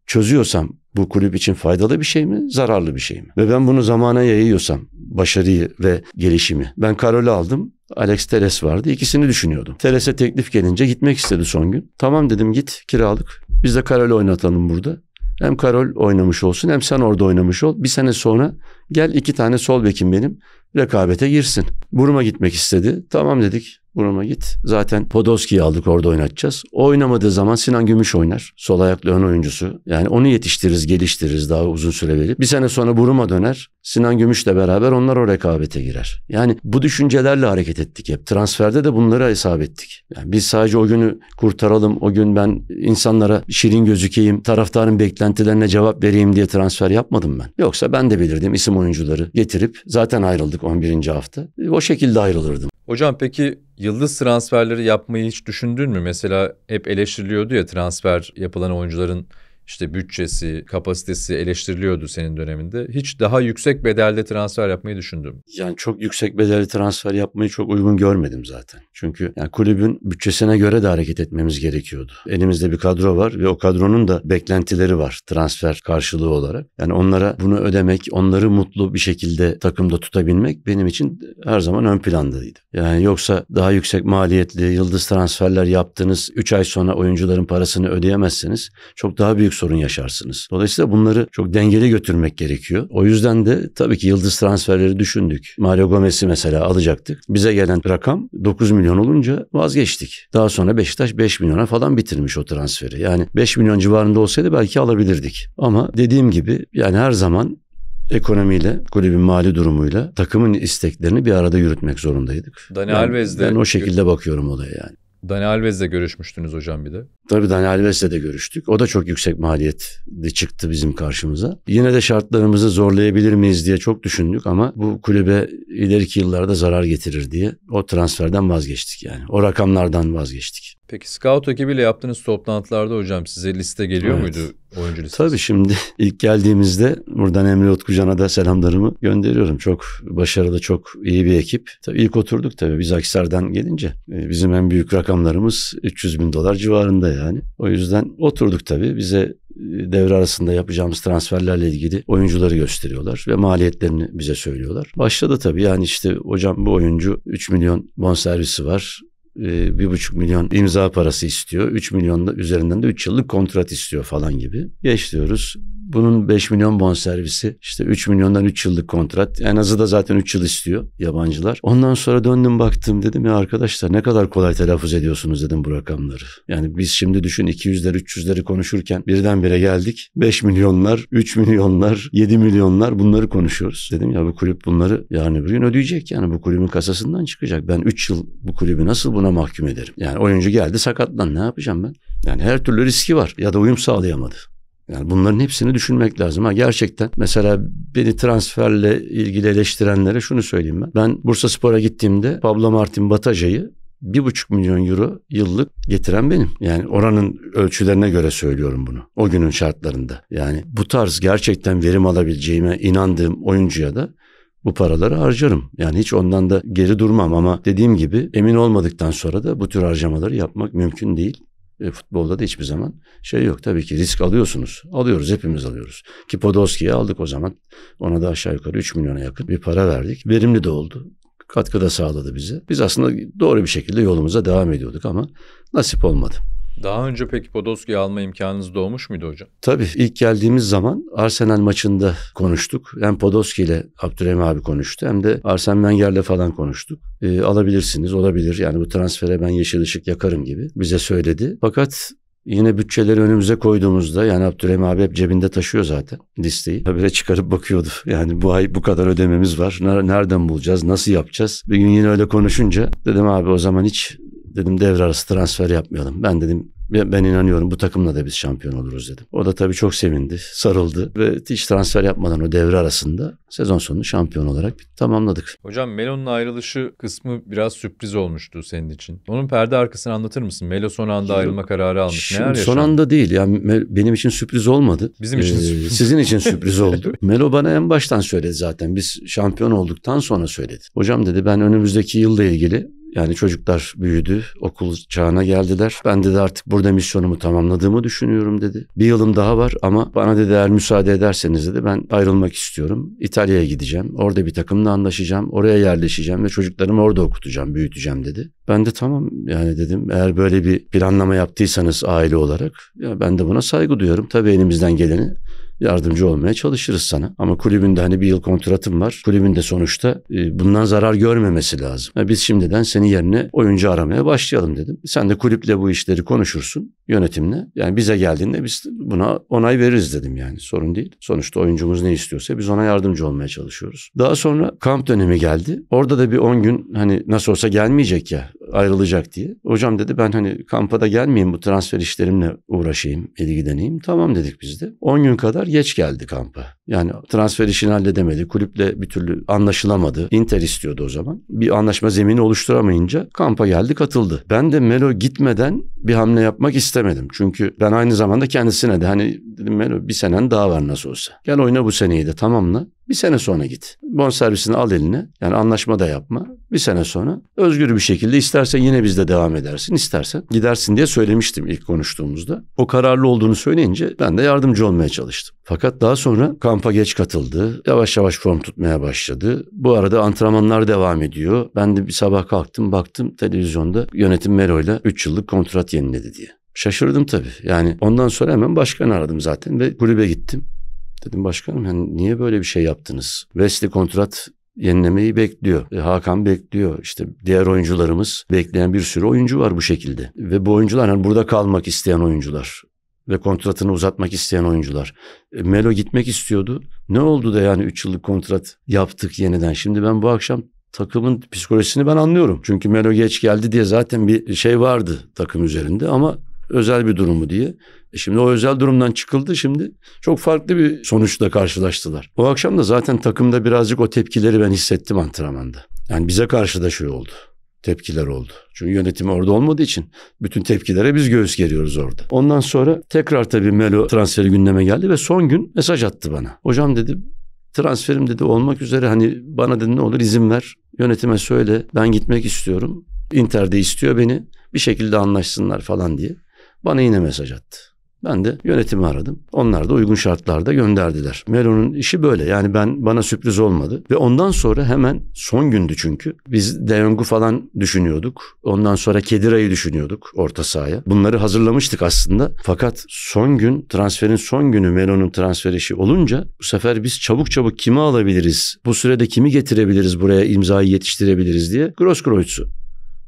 çözüyorsam bu kulüp için faydalı bir şey mi, zararlı bir şey mi? Ve ben bunu zamana yayıyorsam, başarıyı ve gelişimi. Ben Karol'ü aldım. Alex Teres vardı. İkisini düşünüyordum. Teres'e teklif gelince gitmek istedi son gün. Tamam dedim git kiralık. Biz de Karol'ü oynatalım burada. Hem Karol oynamış olsun hem sen orada oynamış ol. Bir sene sonra gel iki tane sol bekim benim rekabete girsin. Burma gitmek istedi. Tamam dedik. Buruma git. Zaten Podolski'yi aldık orada oynatacağız. O oynamadığı zaman Sinan Gümüş oynar. Sol ayaklı ön oyuncusu. Yani onu yetiştiririz, geliştiririz daha uzun süre verip. Bir sene sonra Buruma döner. Sinan Gümüş'le beraber onlar o rekabete girer. Yani bu düşüncelerle hareket ettik hep. Transferde de bunları hesap ettik. Yani biz sadece o günü kurtaralım, o gün ben insanlara şirin gözükeyim, taraftarın beklentilerine cevap vereyim diye transfer yapmadım ben. Yoksa ben de belirdim isim oyuncuları getirip zaten ayrıldık 11. hafta. O şekilde ayrılırdım. Hocam peki yıldız transferleri yapmayı hiç düşündün mü? Mesela hep eleştiriliyordu ya transfer yapılan oyuncuların işte bütçesi, kapasitesi eleştiriliyordu senin döneminde. Hiç daha yüksek bedelde transfer yapmayı düşündüm. Yani çok yüksek bedeli transfer yapmayı çok uygun görmedim zaten. Çünkü yani kulübün bütçesine göre de hareket etmemiz gerekiyordu. Elimizde bir kadro var ve o kadronun da beklentileri var transfer karşılığı olarak. Yani onlara bunu ödemek, onları mutlu bir şekilde takımda tutabilmek benim için her zaman ön plandaydı. Yani yoksa daha yüksek maliyetli yıldız transferler yaptığınız 3 ay sonra oyuncuların parasını ödeyemezseniz çok daha büyük sorun yaşarsınız. Dolayısıyla bunları çok dengeli götürmek gerekiyor. O yüzden de tabii ki yıldız transferleri düşündük. Mario Gomez'i mesela alacaktık. Bize gelen rakam 9 milyon olunca vazgeçtik. Daha sonra Beşiktaş 5 milyona falan bitirmiş o transferi. Yani 5 milyon civarında olsaydı belki alabilirdik. Ama dediğim gibi yani her zaman ekonomiyle, kulübün mali durumuyla takımın isteklerini bir arada yürütmek zorundaydık. Dani yani, Alves'de... Ben o şekilde bakıyorum olaya yani. Dani Alves'le görüşmüştünüz hocam bir de. Tabii Daniel Alves'le de görüştük. O da çok yüksek maliyetli çıktı bizim karşımıza. Yine de şartlarımızı zorlayabilir miyiz diye çok düşündük ama bu kulübe ileriki yıllarda zarar getirir diye o transferden vazgeçtik yani. O rakamlardan vazgeçtik. Peki scout ekibiyle yaptığınız toplantılarda hocam size liste geliyor evet. muydu oyuncu listesi? Tabii şimdi ilk geldiğimizde buradan Emre Utkucan'a da selamlarımı gönderiyorum. Çok başarılı, çok iyi bir ekip. Tabii ilk oturduk tabii biz Aksar'dan gelince. E, bizim en büyük rakamlarımız 300 bin dolar civarında yani. O yüzden oturduk tabii. Bize e, devre arasında yapacağımız transferlerle ilgili oyuncuları gösteriyorlar ve maliyetlerini bize söylüyorlar. Başladı tabii yani işte hocam bu oyuncu 3 milyon bonservisi var e, bir buçuk milyon imza parası istiyor. 3 milyon da üzerinden de 3 yıllık kontrat istiyor falan gibi. Geç diyoruz. Bunun 5 milyon bon servisi işte 3 milyondan 3 yıllık kontrat. En azı da zaten 3 yıl istiyor yabancılar. Ondan sonra döndüm baktım dedim ya arkadaşlar ne kadar kolay telaffuz ediyorsunuz dedim bu rakamları. Yani biz şimdi düşün 200'leri 300'leri konuşurken birdenbire geldik. 5 milyonlar, 3 milyonlar, 7 milyonlar bunları konuşuyoruz. Dedim ya bu kulüp bunları yani bir gün ödeyecek yani bu kulübün kasasından çıkacak. Ben 3 yıl bu kulübü nasıl buna mahkum ederim? Yani oyuncu geldi sakatlan ne yapacağım ben? Yani her türlü riski var ya da uyum sağlayamadı. Yani bunların hepsini düşünmek lazım. Ha gerçekten mesela beni transferle ilgili eleştirenlere şunu söyleyeyim ben. Ben Bursa Spor'a gittiğimde Pablo Martin Bataja'yı bir buçuk milyon euro yıllık getiren benim. Yani oranın ölçülerine göre söylüyorum bunu. O günün şartlarında. Yani bu tarz gerçekten verim alabileceğime inandığım oyuncuya da bu paraları harcarım. Yani hiç ondan da geri durmam ama dediğim gibi emin olmadıktan sonra da bu tür harcamaları yapmak mümkün değil. E, futbolda da hiçbir zaman şey yok. Tabii ki risk alıyorsunuz. Alıyoruz hepimiz alıyoruz. Ki Podolski'yi aldık o zaman. Ona da aşağı yukarı 3 milyona yakın bir para verdik. Verimli de oldu. Katkıda sağladı bize. Biz aslında doğru bir şekilde yolumuza devam ediyorduk ama nasip olmadı. Daha önce peki Podolski'yi alma imkanınız doğmuş muydu hocam? Tabii ilk geldiğimiz zaman Arsenal maçında konuştuk. Hem Podolski ile Abdurrahim abi konuştu hem de Arsene Wenger'le falan konuştuk. E, alabilirsiniz olabilir yani bu transfere ben yeşil ışık yakarım gibi bize söyledi. Fakat Yine bütçeleri önümüze koyduğumuzda yani Abdülhamim abi hep cebinde taşıyor zaten listeyi. Habire çıkarıp bakıyordu. Yani bu ay bu kadar ödememiz var. Nereden bulacağız? Nasıl yapacağız? Bir gün yine öyle konuşunca dedim abi o zaman hiç dedim devre arası transfer yapmayalım. Ben dedim ben inanıyorum bu takımla da biz şampiyon oluruz dedim. O da tabii çok sevindi, sarıldı ve hiç transfer yapmadan o devre arasında sezon sonunu şampiyon olarak tamamladık. Hocam Melo'nun ayrılışı kısmı biraz sürpriz olmuştu senin için. Onun perde arkasını anlatır mısın? Melo son anda şimdi, ayrılma kararı almış. Şimdi Neler Son anda değil yani benim için sürpriz olmadı. Bizim için ee, sürpriz. Sizin için sürpriz oldu. Melo bana en baştan söyledi zaten. Biz şampiyon olduktan sonra söyledi. Hocam dedi ben önümüzdeki yılda ilgili yani çocuklar büyüdü, okul çağına geldiler. Ben dedi artık burada misyonumu tamamladığımı düşünüyorum dedi. Bir yılım daha var ama bana dedi eğer müsaade ederseniz dedi ben ayrılmak istiyorum. İtalya'ya gideceğim. Orada bir takımla anlaşacağım. Oraya yerleşeceğim ve çocuklarımı orada okutacağım, büyüteceğim dedi. Ben de tamam yani dedim eğer böyle bir planlama yaptıysanız aile olarak ya ben de buna saygı duyuyorum. Tabii elimizden geleni yardımcı olmaya çalışırız sana. Ama kulübünde hani bir yıl kontratım var. Kulübünde sonuçta e, bundan zarar görmemesi lazım. Ha, biz şimdiden senin yerine oyuncu aramaya başlayalım dedim. Sen de kulüple bu işleri konuşursun yönetimle. Yani bize geldiğinde biz buna onay veririz dedim yani. Sorun değil. Sonuçta oyuncumuz ne istiyorsa biz ona yardımcı olmaya çalışıyoruz. Daha sonra kamp dönemi geldi. Orada da bir 10 gün hani nasıl olsa gelmeyecek ya ayrılacak diye. Hocam dedi ben hani kampa da gelmeyeyim bu transfer işlerimle uğraşayım, ilgileneyim. Tamam dedik biz de. 10 gün kadar geç geldi kampa. Yani transfer işini halledemedi. Kulüple bir türlü anlaşılamadı. Inter istiyordu o zaman. Bir anlaşma zemini oluşturamayınca kampa geldi katıldı. Ben de Melo gitmeden bir hamle yapmak istemedim. Çünkü ben aynı zamanda kendisine de hani dedim Melo bir senen daha var nasıl olsa. Gel oyna bu seneyi de tamamla. Bir sene sonra git. Bon servisini al eline. Yani anlaşma da yapma. Bir sene sonra özgür bir şekilde istersen yine bizde devam edersin. istersen gidersin diye söylemiştim ilk konuştuğumuzda. O kararlı olduğunu söyleyince ben de yardımcı olmaya çalıştım. Fakat daha sonra kampa geç katıldı. Yavaş yavaş form tutmaya başladı. Bu arada antrenmanlar devam ediyor. Ben de bir sabah kalktım baktım televizyonda yönetim ile 3 yıllık kontrat yeniledi diye. Şaşırdım tabii. Yani ondan sonra hemen başkanı aradım zaten ve kulübe gittim. Dedim başkanım yani niye böyle bir şey yaptınız? Vesli kontrat yenilemeyi bekliyor. E, Hakan bekliyor. İşte diğer oyuncularımız bekleyen bir sürü oyuncu var bu şekilde. Ve bu oyuncular hani burada kalmak isteyen oyuncular ve kontratını uzatmak isteyen oyuncular. E, Melo gitmek istiyordu. Ne oldu da yani 3 yıllık kontrat yaptık yeniden. Şimdi ben bu akşam takımın psikolojisini ben anlıyorum. Çünkü Melo geç geldi diye zaten bir şey vardı takım üzerinde ama özel bir durumu diye. E şimdi o özel durumdan çıkıldı şimdi çok farklı bir sonuçla karşılaştılar. O akşam da zaten takımda birazcık o tepkileri ben hissettim antrenmanda. Yani bize karşı da şey oldu tepkiler oldu. Çünkü yönetim orada olmadığı için bütün tepkilere biz göğüs geriyoruz orada. Ondan sonra tekrar tabii Melo transferi gündeme geldi ve son gün mesaj attı bana. Hocam dedi transferim dedi olmak üzere hani bana dedi ne olur izin ver yönetime söyle ben gitmek istiyorum. Inter de istiyor beni bir şekilde anlaşsınlar falan diye. Bana yine mesaj attı. Ben de yönetimi aradım. Onlar da uygun şartlarda gönderdiler. Melo'nun işi böyle. Yani ben bana sürpriz olmadı. Ve ondan sonra hemen son gündü çünkü. Biz De Jong'u falan düşünüyorduk. Ondan sonra Kedira'yı düşünüyorduk orta sahaya. Bunları hazırlamıştık aslında. Fakat son gün transferin son günü Melo'nun transfer işi olunca bu sefer biz çabuk çabuk kimi alabiliriz? Bu sürede kimi getirebiliriz buraya imzayı yetiştirebiliriz diye Grosskreuz'u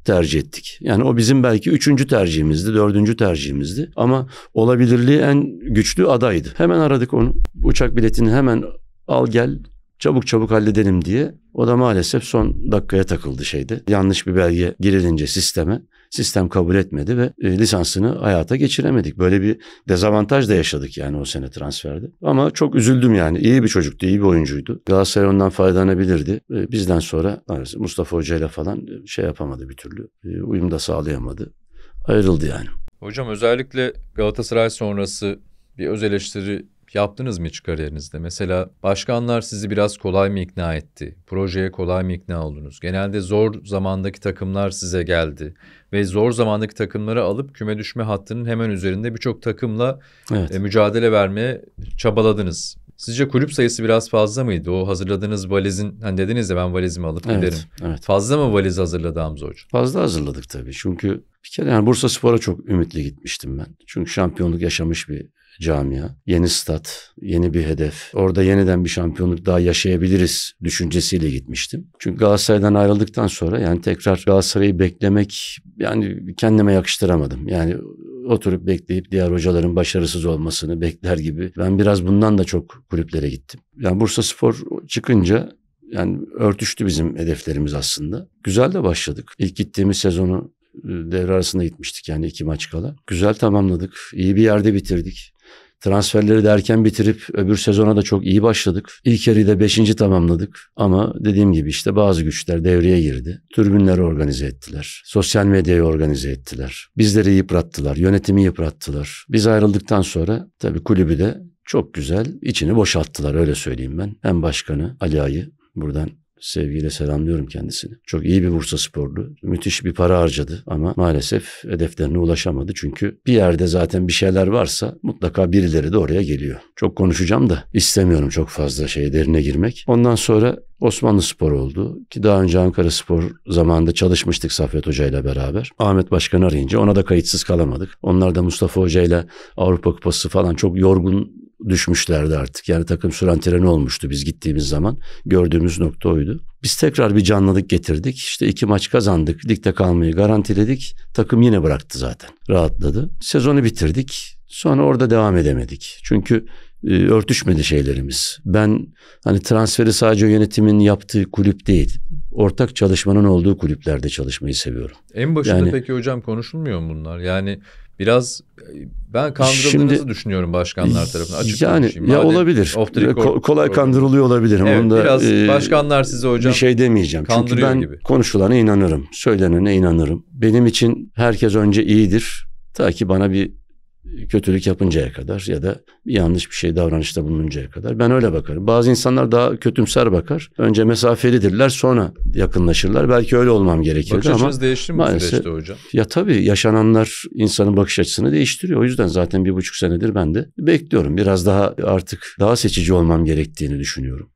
tercih ettik. Yani o bizim belki üçüncü tercihimizdi, dördüncü tercihimizdi. Ama olabilirliği en güçlü adaydı. Hemen aradık onu. Uçak biletini hemen al gel çabuk çabuk halledelim diye. O da maalesef son dakikaya takıldı şeyde. Yanlış bir belge girilince sisteme sistem kabul etmedi ve e, lisansını hayata geçiremedik. Böyle bir dezavantaj da yaşadık yani o sene transferde. Ama çok üzüldüm yani. İyi bir çocuktu, iyi bir oyuncuydu. Galatasaray ondan faydalanabilirdi. E, bizden sonra e, Mustafa Hoca ile falan e, şey yapamadı bir türlü. E, uyum da sağlayamadı. Ayrıldı yani. Hocam özellikle Galatasaray sonrası bir öz eleştiri yaptınız mı çıkarlarınızda? Mesela başkanlar sizi biraz kolay mı ikna etti? Projeye kolay mı ikna oldunuz? Genelde zor zamandaki takımlar size geldi ve zor zamandaki takımları alıp küme düşme hattının hemen üzerinde birçok takımla evet. E, mücadele vermeye çabaladınız. Sizce kulüp sayısı biraz fazla mıydı? O hazırladığınız valizin, hani dediniz ya ben valizimi alıp evet, giderim. Evet. Fazla mı valiz hazırladı Hamza Hoca? Fazla hazırladık tabii. Çünkü bir kere yani Bursa Spor'a çok ümitli gitmiştim ben. Çünkü şampiyonluk yaşamış bir camia, yeni stat, yeni bir hedef. Orada yeniden bir şampiyonluk daha yaşayabiliriz düşüncesiyle gitmiştim. Çünkü Galatasaray'dan ayrıldıktan sonra yani tekrar Galatasaray'ı beklemek yani kendime yakıştıramadım. Yani oturup bekleyip diğer hocaların başarısız olmasını bekler gibi. Ben biraz bundan da çok kulüplere gittim. Yani Bursa Spor çıkınca yani örtüştü bizim hedeflerimiz aslında. Güzel de başladık. İlk gittiğimiz sezonu e, devre arasında gitmiştik yani iki maç kala. Güzel tamamladık. İyi bir yerde bitirdik transferleri derken bitirip öbür sezona da çok iyi başladık. İlk yarıyı da 5. tamamladık ama dediğim gibi işte bazı güçler devreye girdi. Türbünleri organize ettiler. Sosyal medyayı organize ettiler. Bizleri yıprattılar, yönetimi yıprattılar. Biz ayrıldıktan sonra tabii kulübü de çok güzel içini boşalttılar öyle söyleyeyim ben. Hem başkanı Ali Ay'ı buradan Sevgiyle selamlıyorum kendisini. Çok iyi bir Bursa sporlu. Müthiş bir para harcadı ama maalesef hedeflerine ulaşamadı. Çünkü bir yerde zaten bir şeyler varsa mutlaka birileri de oraya geliyor. Çok konuşacağım da istemiyorum çok fazla şey derine girmek. Ondan sonra Osmanlı Spor oldu ki daha önce Ankara Spor zamanında çalışmıştık Safvet Hoca ile beraber. Ahmet Başkan arayınca ona da kayıtsız kalamadık. Onlar da Mustafa Hoca ile Avrupa Kupası falan çok yorgun düşmüşlerdi artık. Yani takım süren treni olmuştu biz gittiğimiz zaman. Gördüğümüz nokta oydu. Biz tekrar bir canlılık getirdik. İşte iki maç kazandık. Ligde kalmayı garantiledik. Takım yine bıraktı zaten. Rahatladı. Sezonu bitirdik. Sonra orada devam edemedik. Çünkü e, örtüşmedi şeylerimiz. Ben hani transferi sadece yönetimin yaptığı kulüp değil, ortak çalışmanın olduğu kulüplerde çalışmayı seviyorum. En başında yani, peki hocam konuşulmuyor mu bunlar? Yani Biraz e, ben kandırıldığınızı Şimdi, düşünüyorum başkanlar tarafından. Açık yani ya olabilir. Ko- kolay kandırılıyor olabilirim. Evet, Onu biraz e, başkanlar size hocam. Bir şey demeyeceğim. Çünkü ben gibi. konuşulana inanırım. Söylenene inanırım. Benim için herkes önce iyidir. Ta ki bana bir kötülük yapıncaya kadar ya da yanlış bir şey davranışta bulununcaya kadar. Ben öyle bakarım. Bazı insanlar daha kötümser bakar. Önce mesafelidirler sonra yakınlaşırlar. Belki öyle olmam gerekirdi bakış ama. Bakış değişti mi bu süreçte hocam? Ya tabii yaşananlar insanın bakış açısını değiştiriyor. O yüzden zaten bir buçuk senedir ben de bekliyorum. Biraz daha artık daha seçici olmam gerektiğini düşünüyorum.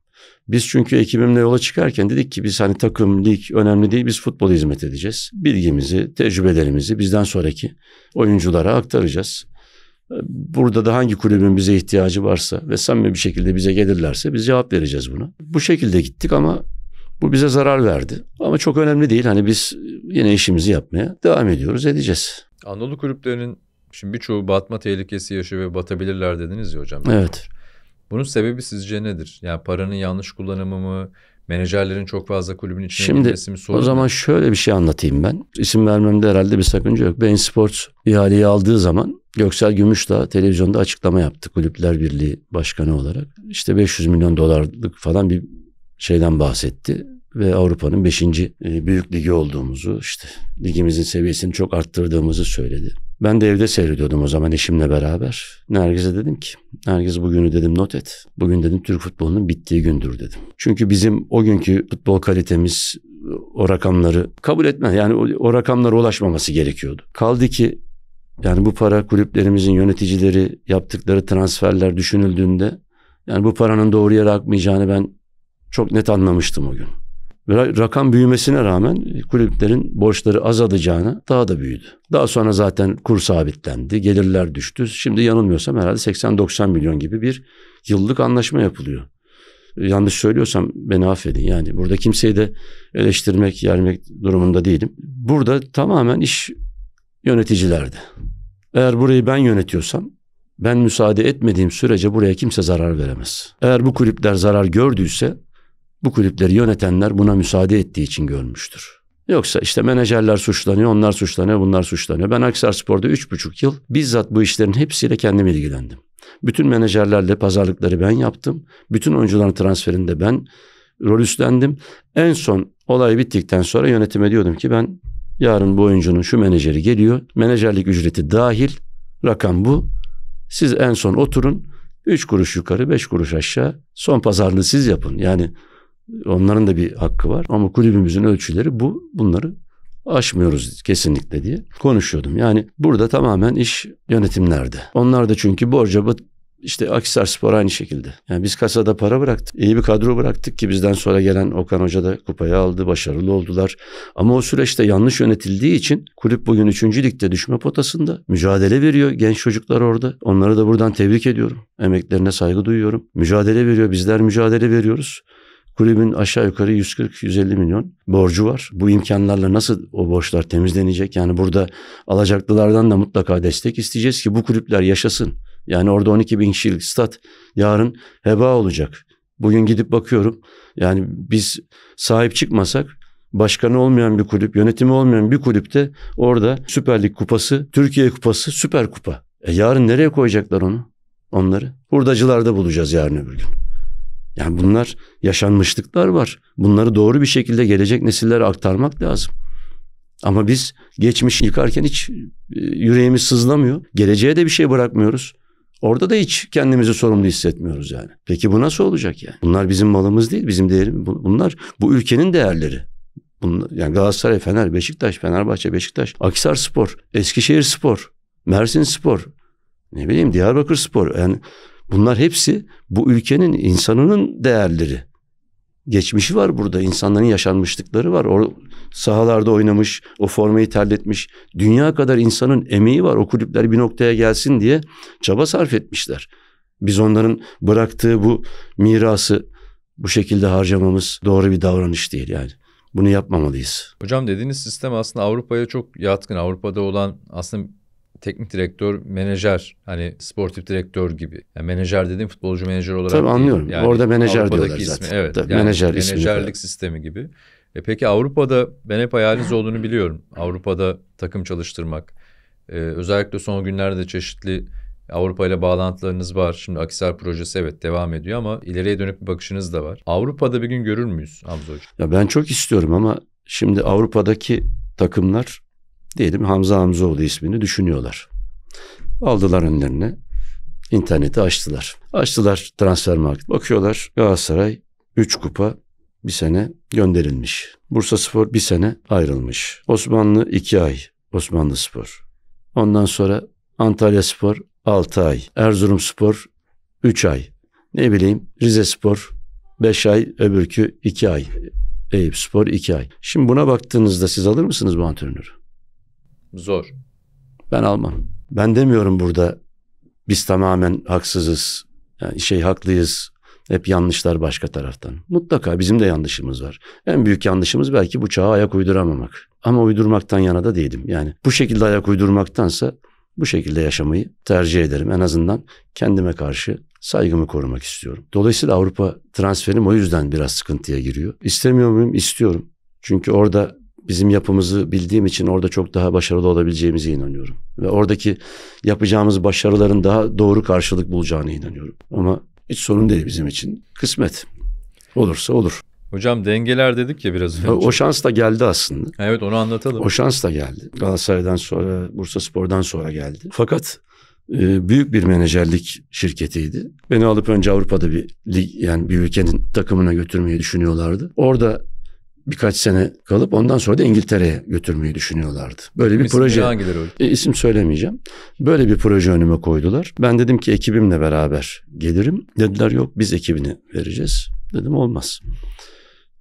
Biz çünkü ekibimle yola çıkarken dedik ki biz hani takım, lig önemli değil biz futbola hizmet edeceğiz. Bilgimizi, tecrübelerimizi bizden sonraki oyunculara aktaracağız. Burada da hangi kulübün bize ihtiyacı varsa ve samimi bir şekilde bize gelirlerse biz cevap vereceğiz buna. Bu şekilde gittik ama bu bize zarar verdi. Ama çok önemli değil. Hani biz yine işimizi yapmaya devam ediyoruz, edeceğiz. Anadolu kulüplerinin şimdi birçoğu batma tehlikesi yaşıyor ve batabilirler dediniz ya hocam. Evet. Bunun sebebi sizce nedir? Yani paranın yanlış kullanımı mı? menajerlerin çok fazla kulübün içine Şimdi, girmesi mi sorun? O zaman mi? şöyle bir şey anlatayım ben. İsim vermemde herhalde bir sakınca yok. Ben Sports ihaleyi aldığı zaman Göksel Gümüşdağ televizyonda açıklama yaptı Kulüpler Birliği Başkanı olarak. İşte 500 milyon dolarlık falan bir şeyden bahsetti ve Avrupa'nın 5. E, büyük ligi olduğumuzu işte ligimizin seviyesini çok arttırdığımızı söyledi. Ben de evde seyrediyordum o zaman eşimle beraber. Nergiz'e dedim ki, Nergiz bugünü dedim not et. Bugün dedim Türk futbolunun bittiği gündür dedim. Çünkü bizim o günkü futbol kalitemiz o rakamları kabul etme. Yani o, o rakamlara ulaşmaması gerekiyordu. Kaldı ki yani bu para kulüplerimizin yöneticileri yaptıkları transferler düşünüldüğünde yani bu paranın doğru yere akmayacağını ben çok net anlamıştım o gün rakam büyümesine rağmen kulüplerin borçları azalacağına daha da büyüdü. Daha sonra zaten kur sabitlendi, gelirler düştü. Şimdi yanılmıyorsam herhalde 80-90 milyon gibi bir yıllık anlaşma yapılıyor. Ee, yanlış söylüyorsam beni affedin. Yani burada kimseyi de eleştirmek, yermek durumunda değilim. Burada tamamen iş yöneticilerde. Eğer burayı ben yönetiyorsam ben müsaade etmediğim sürece buraya kimse zarar veremez. Eğer bu kulüpler zarar gördüyse bu kulüpleri yönetenler buna müsaade ettiği için görmüştür. Yoksa işte menajerler suçlanıyor, onlar suçlanıyor, bunlar suçlanıyor. Ben Aksar Spor'da 3,5 yıl bizzat bu işlerin hepsiyle kendim ilgilendim. Bütün menajerlerle pazarlıkları ben yaptım. Bütün oyuncuların transferinde ben rol üstlendim. En son olay bittikten sonra yönetime diyordum ki ben yarın bu oyuncunun şu menajeri geliyor. Menajerlik ücreti dahil rakam bu. Siz en son oturun. 3 kuruş yukarı 5 kuruş aşağı son pazarlığı siz yapın. Yani Onların da bir hakkı var. Ama kulübümüzün ölçüleri bu. Bunları aşmıyoruz kesinlikle diye konuşuyordum. Yani burada tamamen iş yönetimlerde. Onlar da çünkü borca bat işte Akisar Spor aynı şekilde. Yani biz kasada para bıraktık. İyi bir kadro bıraktık ki bizden sonra gelen Okan Hoca da kupayı aldı. Başarılı oldular. Ama o süreçte yanlış yönetildiği için kulüp bugün 3. ligde düşme potasında. Mücadele veriyor genç çocuklar orada. Onları da buradan tebrik ediyorum. Emeklerine saygı duyuyorum. Mücadele veriyor. Bizler mücadele veriyoruz. Kulübün aşağı yukarı 140-150 milyon borcu var. Bu imkanlarla nasıl o borçlar temizlenecek? Yani burada alacaklılardan da mutlaka destek isteyeceğiz ki bu kulüpler yaşasın. Yani orada 12 bin kişilik stat yarın heba olacak. Bugün gidip bakıyorum. Yani biz sahip çıkmasak başkanı olmayan bir kulüp, yönetimi olmayan bir kulüpte orada Süper Lig kupası, Türkiye kupası, Süper Kupa. E yarın nereye koyacaklar onu? Onları hurdacılarda bulacağız yarın öbür gün. Yani bunlar yaşanmışlıklar var. Bunları doğru bir şekilde gelecek nesillere aktarmak lazım. Ama biz geçmiş yıkarken hiç e, yüreğimiz sızlamıyor. Geleceğe de bir şey bırakmıyoruz. Orada da hiç kendimizi sorumlu hissetmiyoruz yani. Peki bu nasıl olacak yani? Bunlar bizim malımız değil, bizim değerimiz. Bunlar bu ülkenin değerleri. Bunlar, yani Galatasaray, Fener, Beşiktaş, Fenerbahçe, Beşiktaş, Akisar Spor, Eskişehir Spor, Mersin Spor, ne bileyim Diyarbakır Spor. Yani Bunlar hepsi bu ülkenin insanının değerleri. Geçmişi var burada. insanların yaşanmışlıkları var. O sahalarda oynamış, o formayı terletmiş. Dünya kadar insanın emeği var. O kulüpler bir noktaya gelsin diye çaba sarf etmişler. Biz onların bıraktığı bu mirası bu şekilde harcamamız doğru bir davranış değil yani. Bunu yapmamalıyız. Hocam dediğiniz sistem aslında Avrupa'ya çok yatkın. Avrupa'da olan aslında teknik direktör, menajer hani sportif direktör gibi. Yani menajer dediğim futbolcu menajer olarak. Tabii anlıyorum. Yani Orada menajer Avrupa'daki diyorlar ismi, zaten. Evet. Tabii, yani menajer menajerlik ismi sistemi gibi. E peki Avrupa'da ben hep hayaliniz olduğunu biliyorum. Avrupa'da takım çalıştırmak. Ee, özellikle son günlerde çeşitli Avrupa ile bağlantılarınız var. Şimdi Akisar projesi evet devam ediyor ama ileriye dönük bir bakışınız da var. Avrupa'da bir gün görür müyüz Hamza Hoca? Ya ben çok istiyorum ama şimdi Avrupa'daki takımlar diyelim Hamza Hamzoğlu ismini düşünüyorlar. Aldılar önlerine interneti açtılar. Açtılar transfer market. Bakıyorlar Galatasaray 3 kupa bir sene gönderilmiş. Bursa Spor bir sene ayrılmış. Osmanlı 2 ay Osmanlı Spor. Ondan sonra Antalya Spor 6 ay. Erzurum Spor 3 ay. Ne bileyim Rize Spor 5 ay öbürkü 2 ay. Eyüp Spor 2 ay. Şimdi buna baktığınızda siz alır mısınız bu antrenörü? Zor. Ben almam. Ben demiyorum burada biz tamamen haksızız. Yani şey haklıyız. Hep yanlışlar başka taraftan. Mutlaka bizim de yanlışımız var. En büyük yanlışımız belki bu çağa ayak uyduramamak. Ama uydurmaktan yana da değilim. Yani bu şekilde ayak uydurmaktansa bu şekilde yaşamayı tercih ederim. En azından kendime karşı saygımı korumak istiyorum. Dolayısıyla Avrupa transferim o yüzden biraz sıkıntıya giriyor. İstemiyor muyum? İstiyorum. Çünkü orada bizim yapımızı bildiğim için orada çok daha başarılı olabileceğimize inanıyorum. Ve oradaki yapacağımız başarıların daha doğru karşılık bulacağına inanıyorum. Ama hiç sorun değil bizim için. Kısmet. Olursa olur. Hocam dengeler dedik ya biraz önce. O şans da geldi aslında. Evet onu anlatalım. O şans da geldi. Galatasaray'dan sonra, Bursa Spor'dan sonra geldi. Fakat e, büyük bir menajerlik şirketiydi. Beni alıp önce Avrupa'da bir lig yani bir ülkenin takımına götürmeyi düşünüyorlardı. Orada birkaç sene kalıp ondan sonra da İngiltere'ye götürmeyi düşünüyorlardı. Böyle bir İsmini proje. Hangileri E, isim söylemeyeceğim. Böyle bir proje önüme koydular. Ben dedim ki ekibimle beraber gelirim. Dediler yok biz ekibini vereceğiz. Dedim olmaz.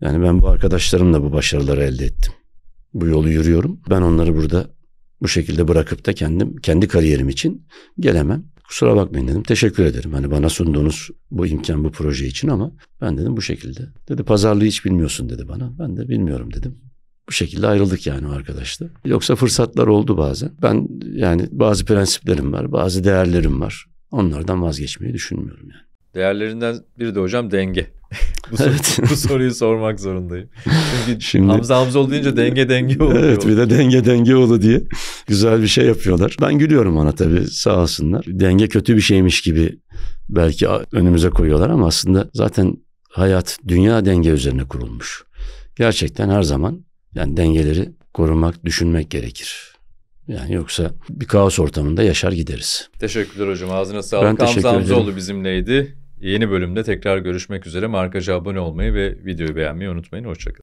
Yani ben bu arkadaşlarımla bu başarıları elde ettim. Bu yolu yürüyorum. Ben onları burada bu şekilde bırakıp da kendim kendi kariyerim için gelemem kusura bakmayın dedim. Teşekkür ederim. Hani bana sunduğunuz bu imkan bu proje için ama ben dedim bu şekilde. Dedi pazarlığı hiç bilmiyorsun dedi bana. Ben de bilmiyorum dedim. Bu şekilde ayrıldık yani o arkadaşla. Yoksa fırsatlar oldu bazen. Ben yani bazı prensiplerim var, bazı değerlerim var. Onlardan vazgeçmeyi düşünmüyorum yani. Değerlerinden biri de hocam denge. bu, sor- evet. bu soruyu sormak zorundayım. Çünkü Şimdi, Hamza Hamzoğlu deyince denge denge oluyor. Evet bir de denge denge oldu diye güzel bir şey yapıyorlar. Ben gülüyorum ona tabii sağ olsunlar. Denge kötü bir şeymiş gibi belki önümüze koyuyorlar ama aslında zaten hayat dünya denge üzerine kurulmuş. Gerçekten her zaman yani dengeleri korumak, düşünmek gerekir. Yani yoksa bir kaos ortamında yaşar gideriz. Teşekkürler hocam. Ağzına sağlık. Ben Hamza Hamzoğlu bizimleydi. Yeni bölümde tekrar görüşmek üzere. Markaca abone olmayı ve videoyu beğenmeyi unutmayın. Hoşçakalın.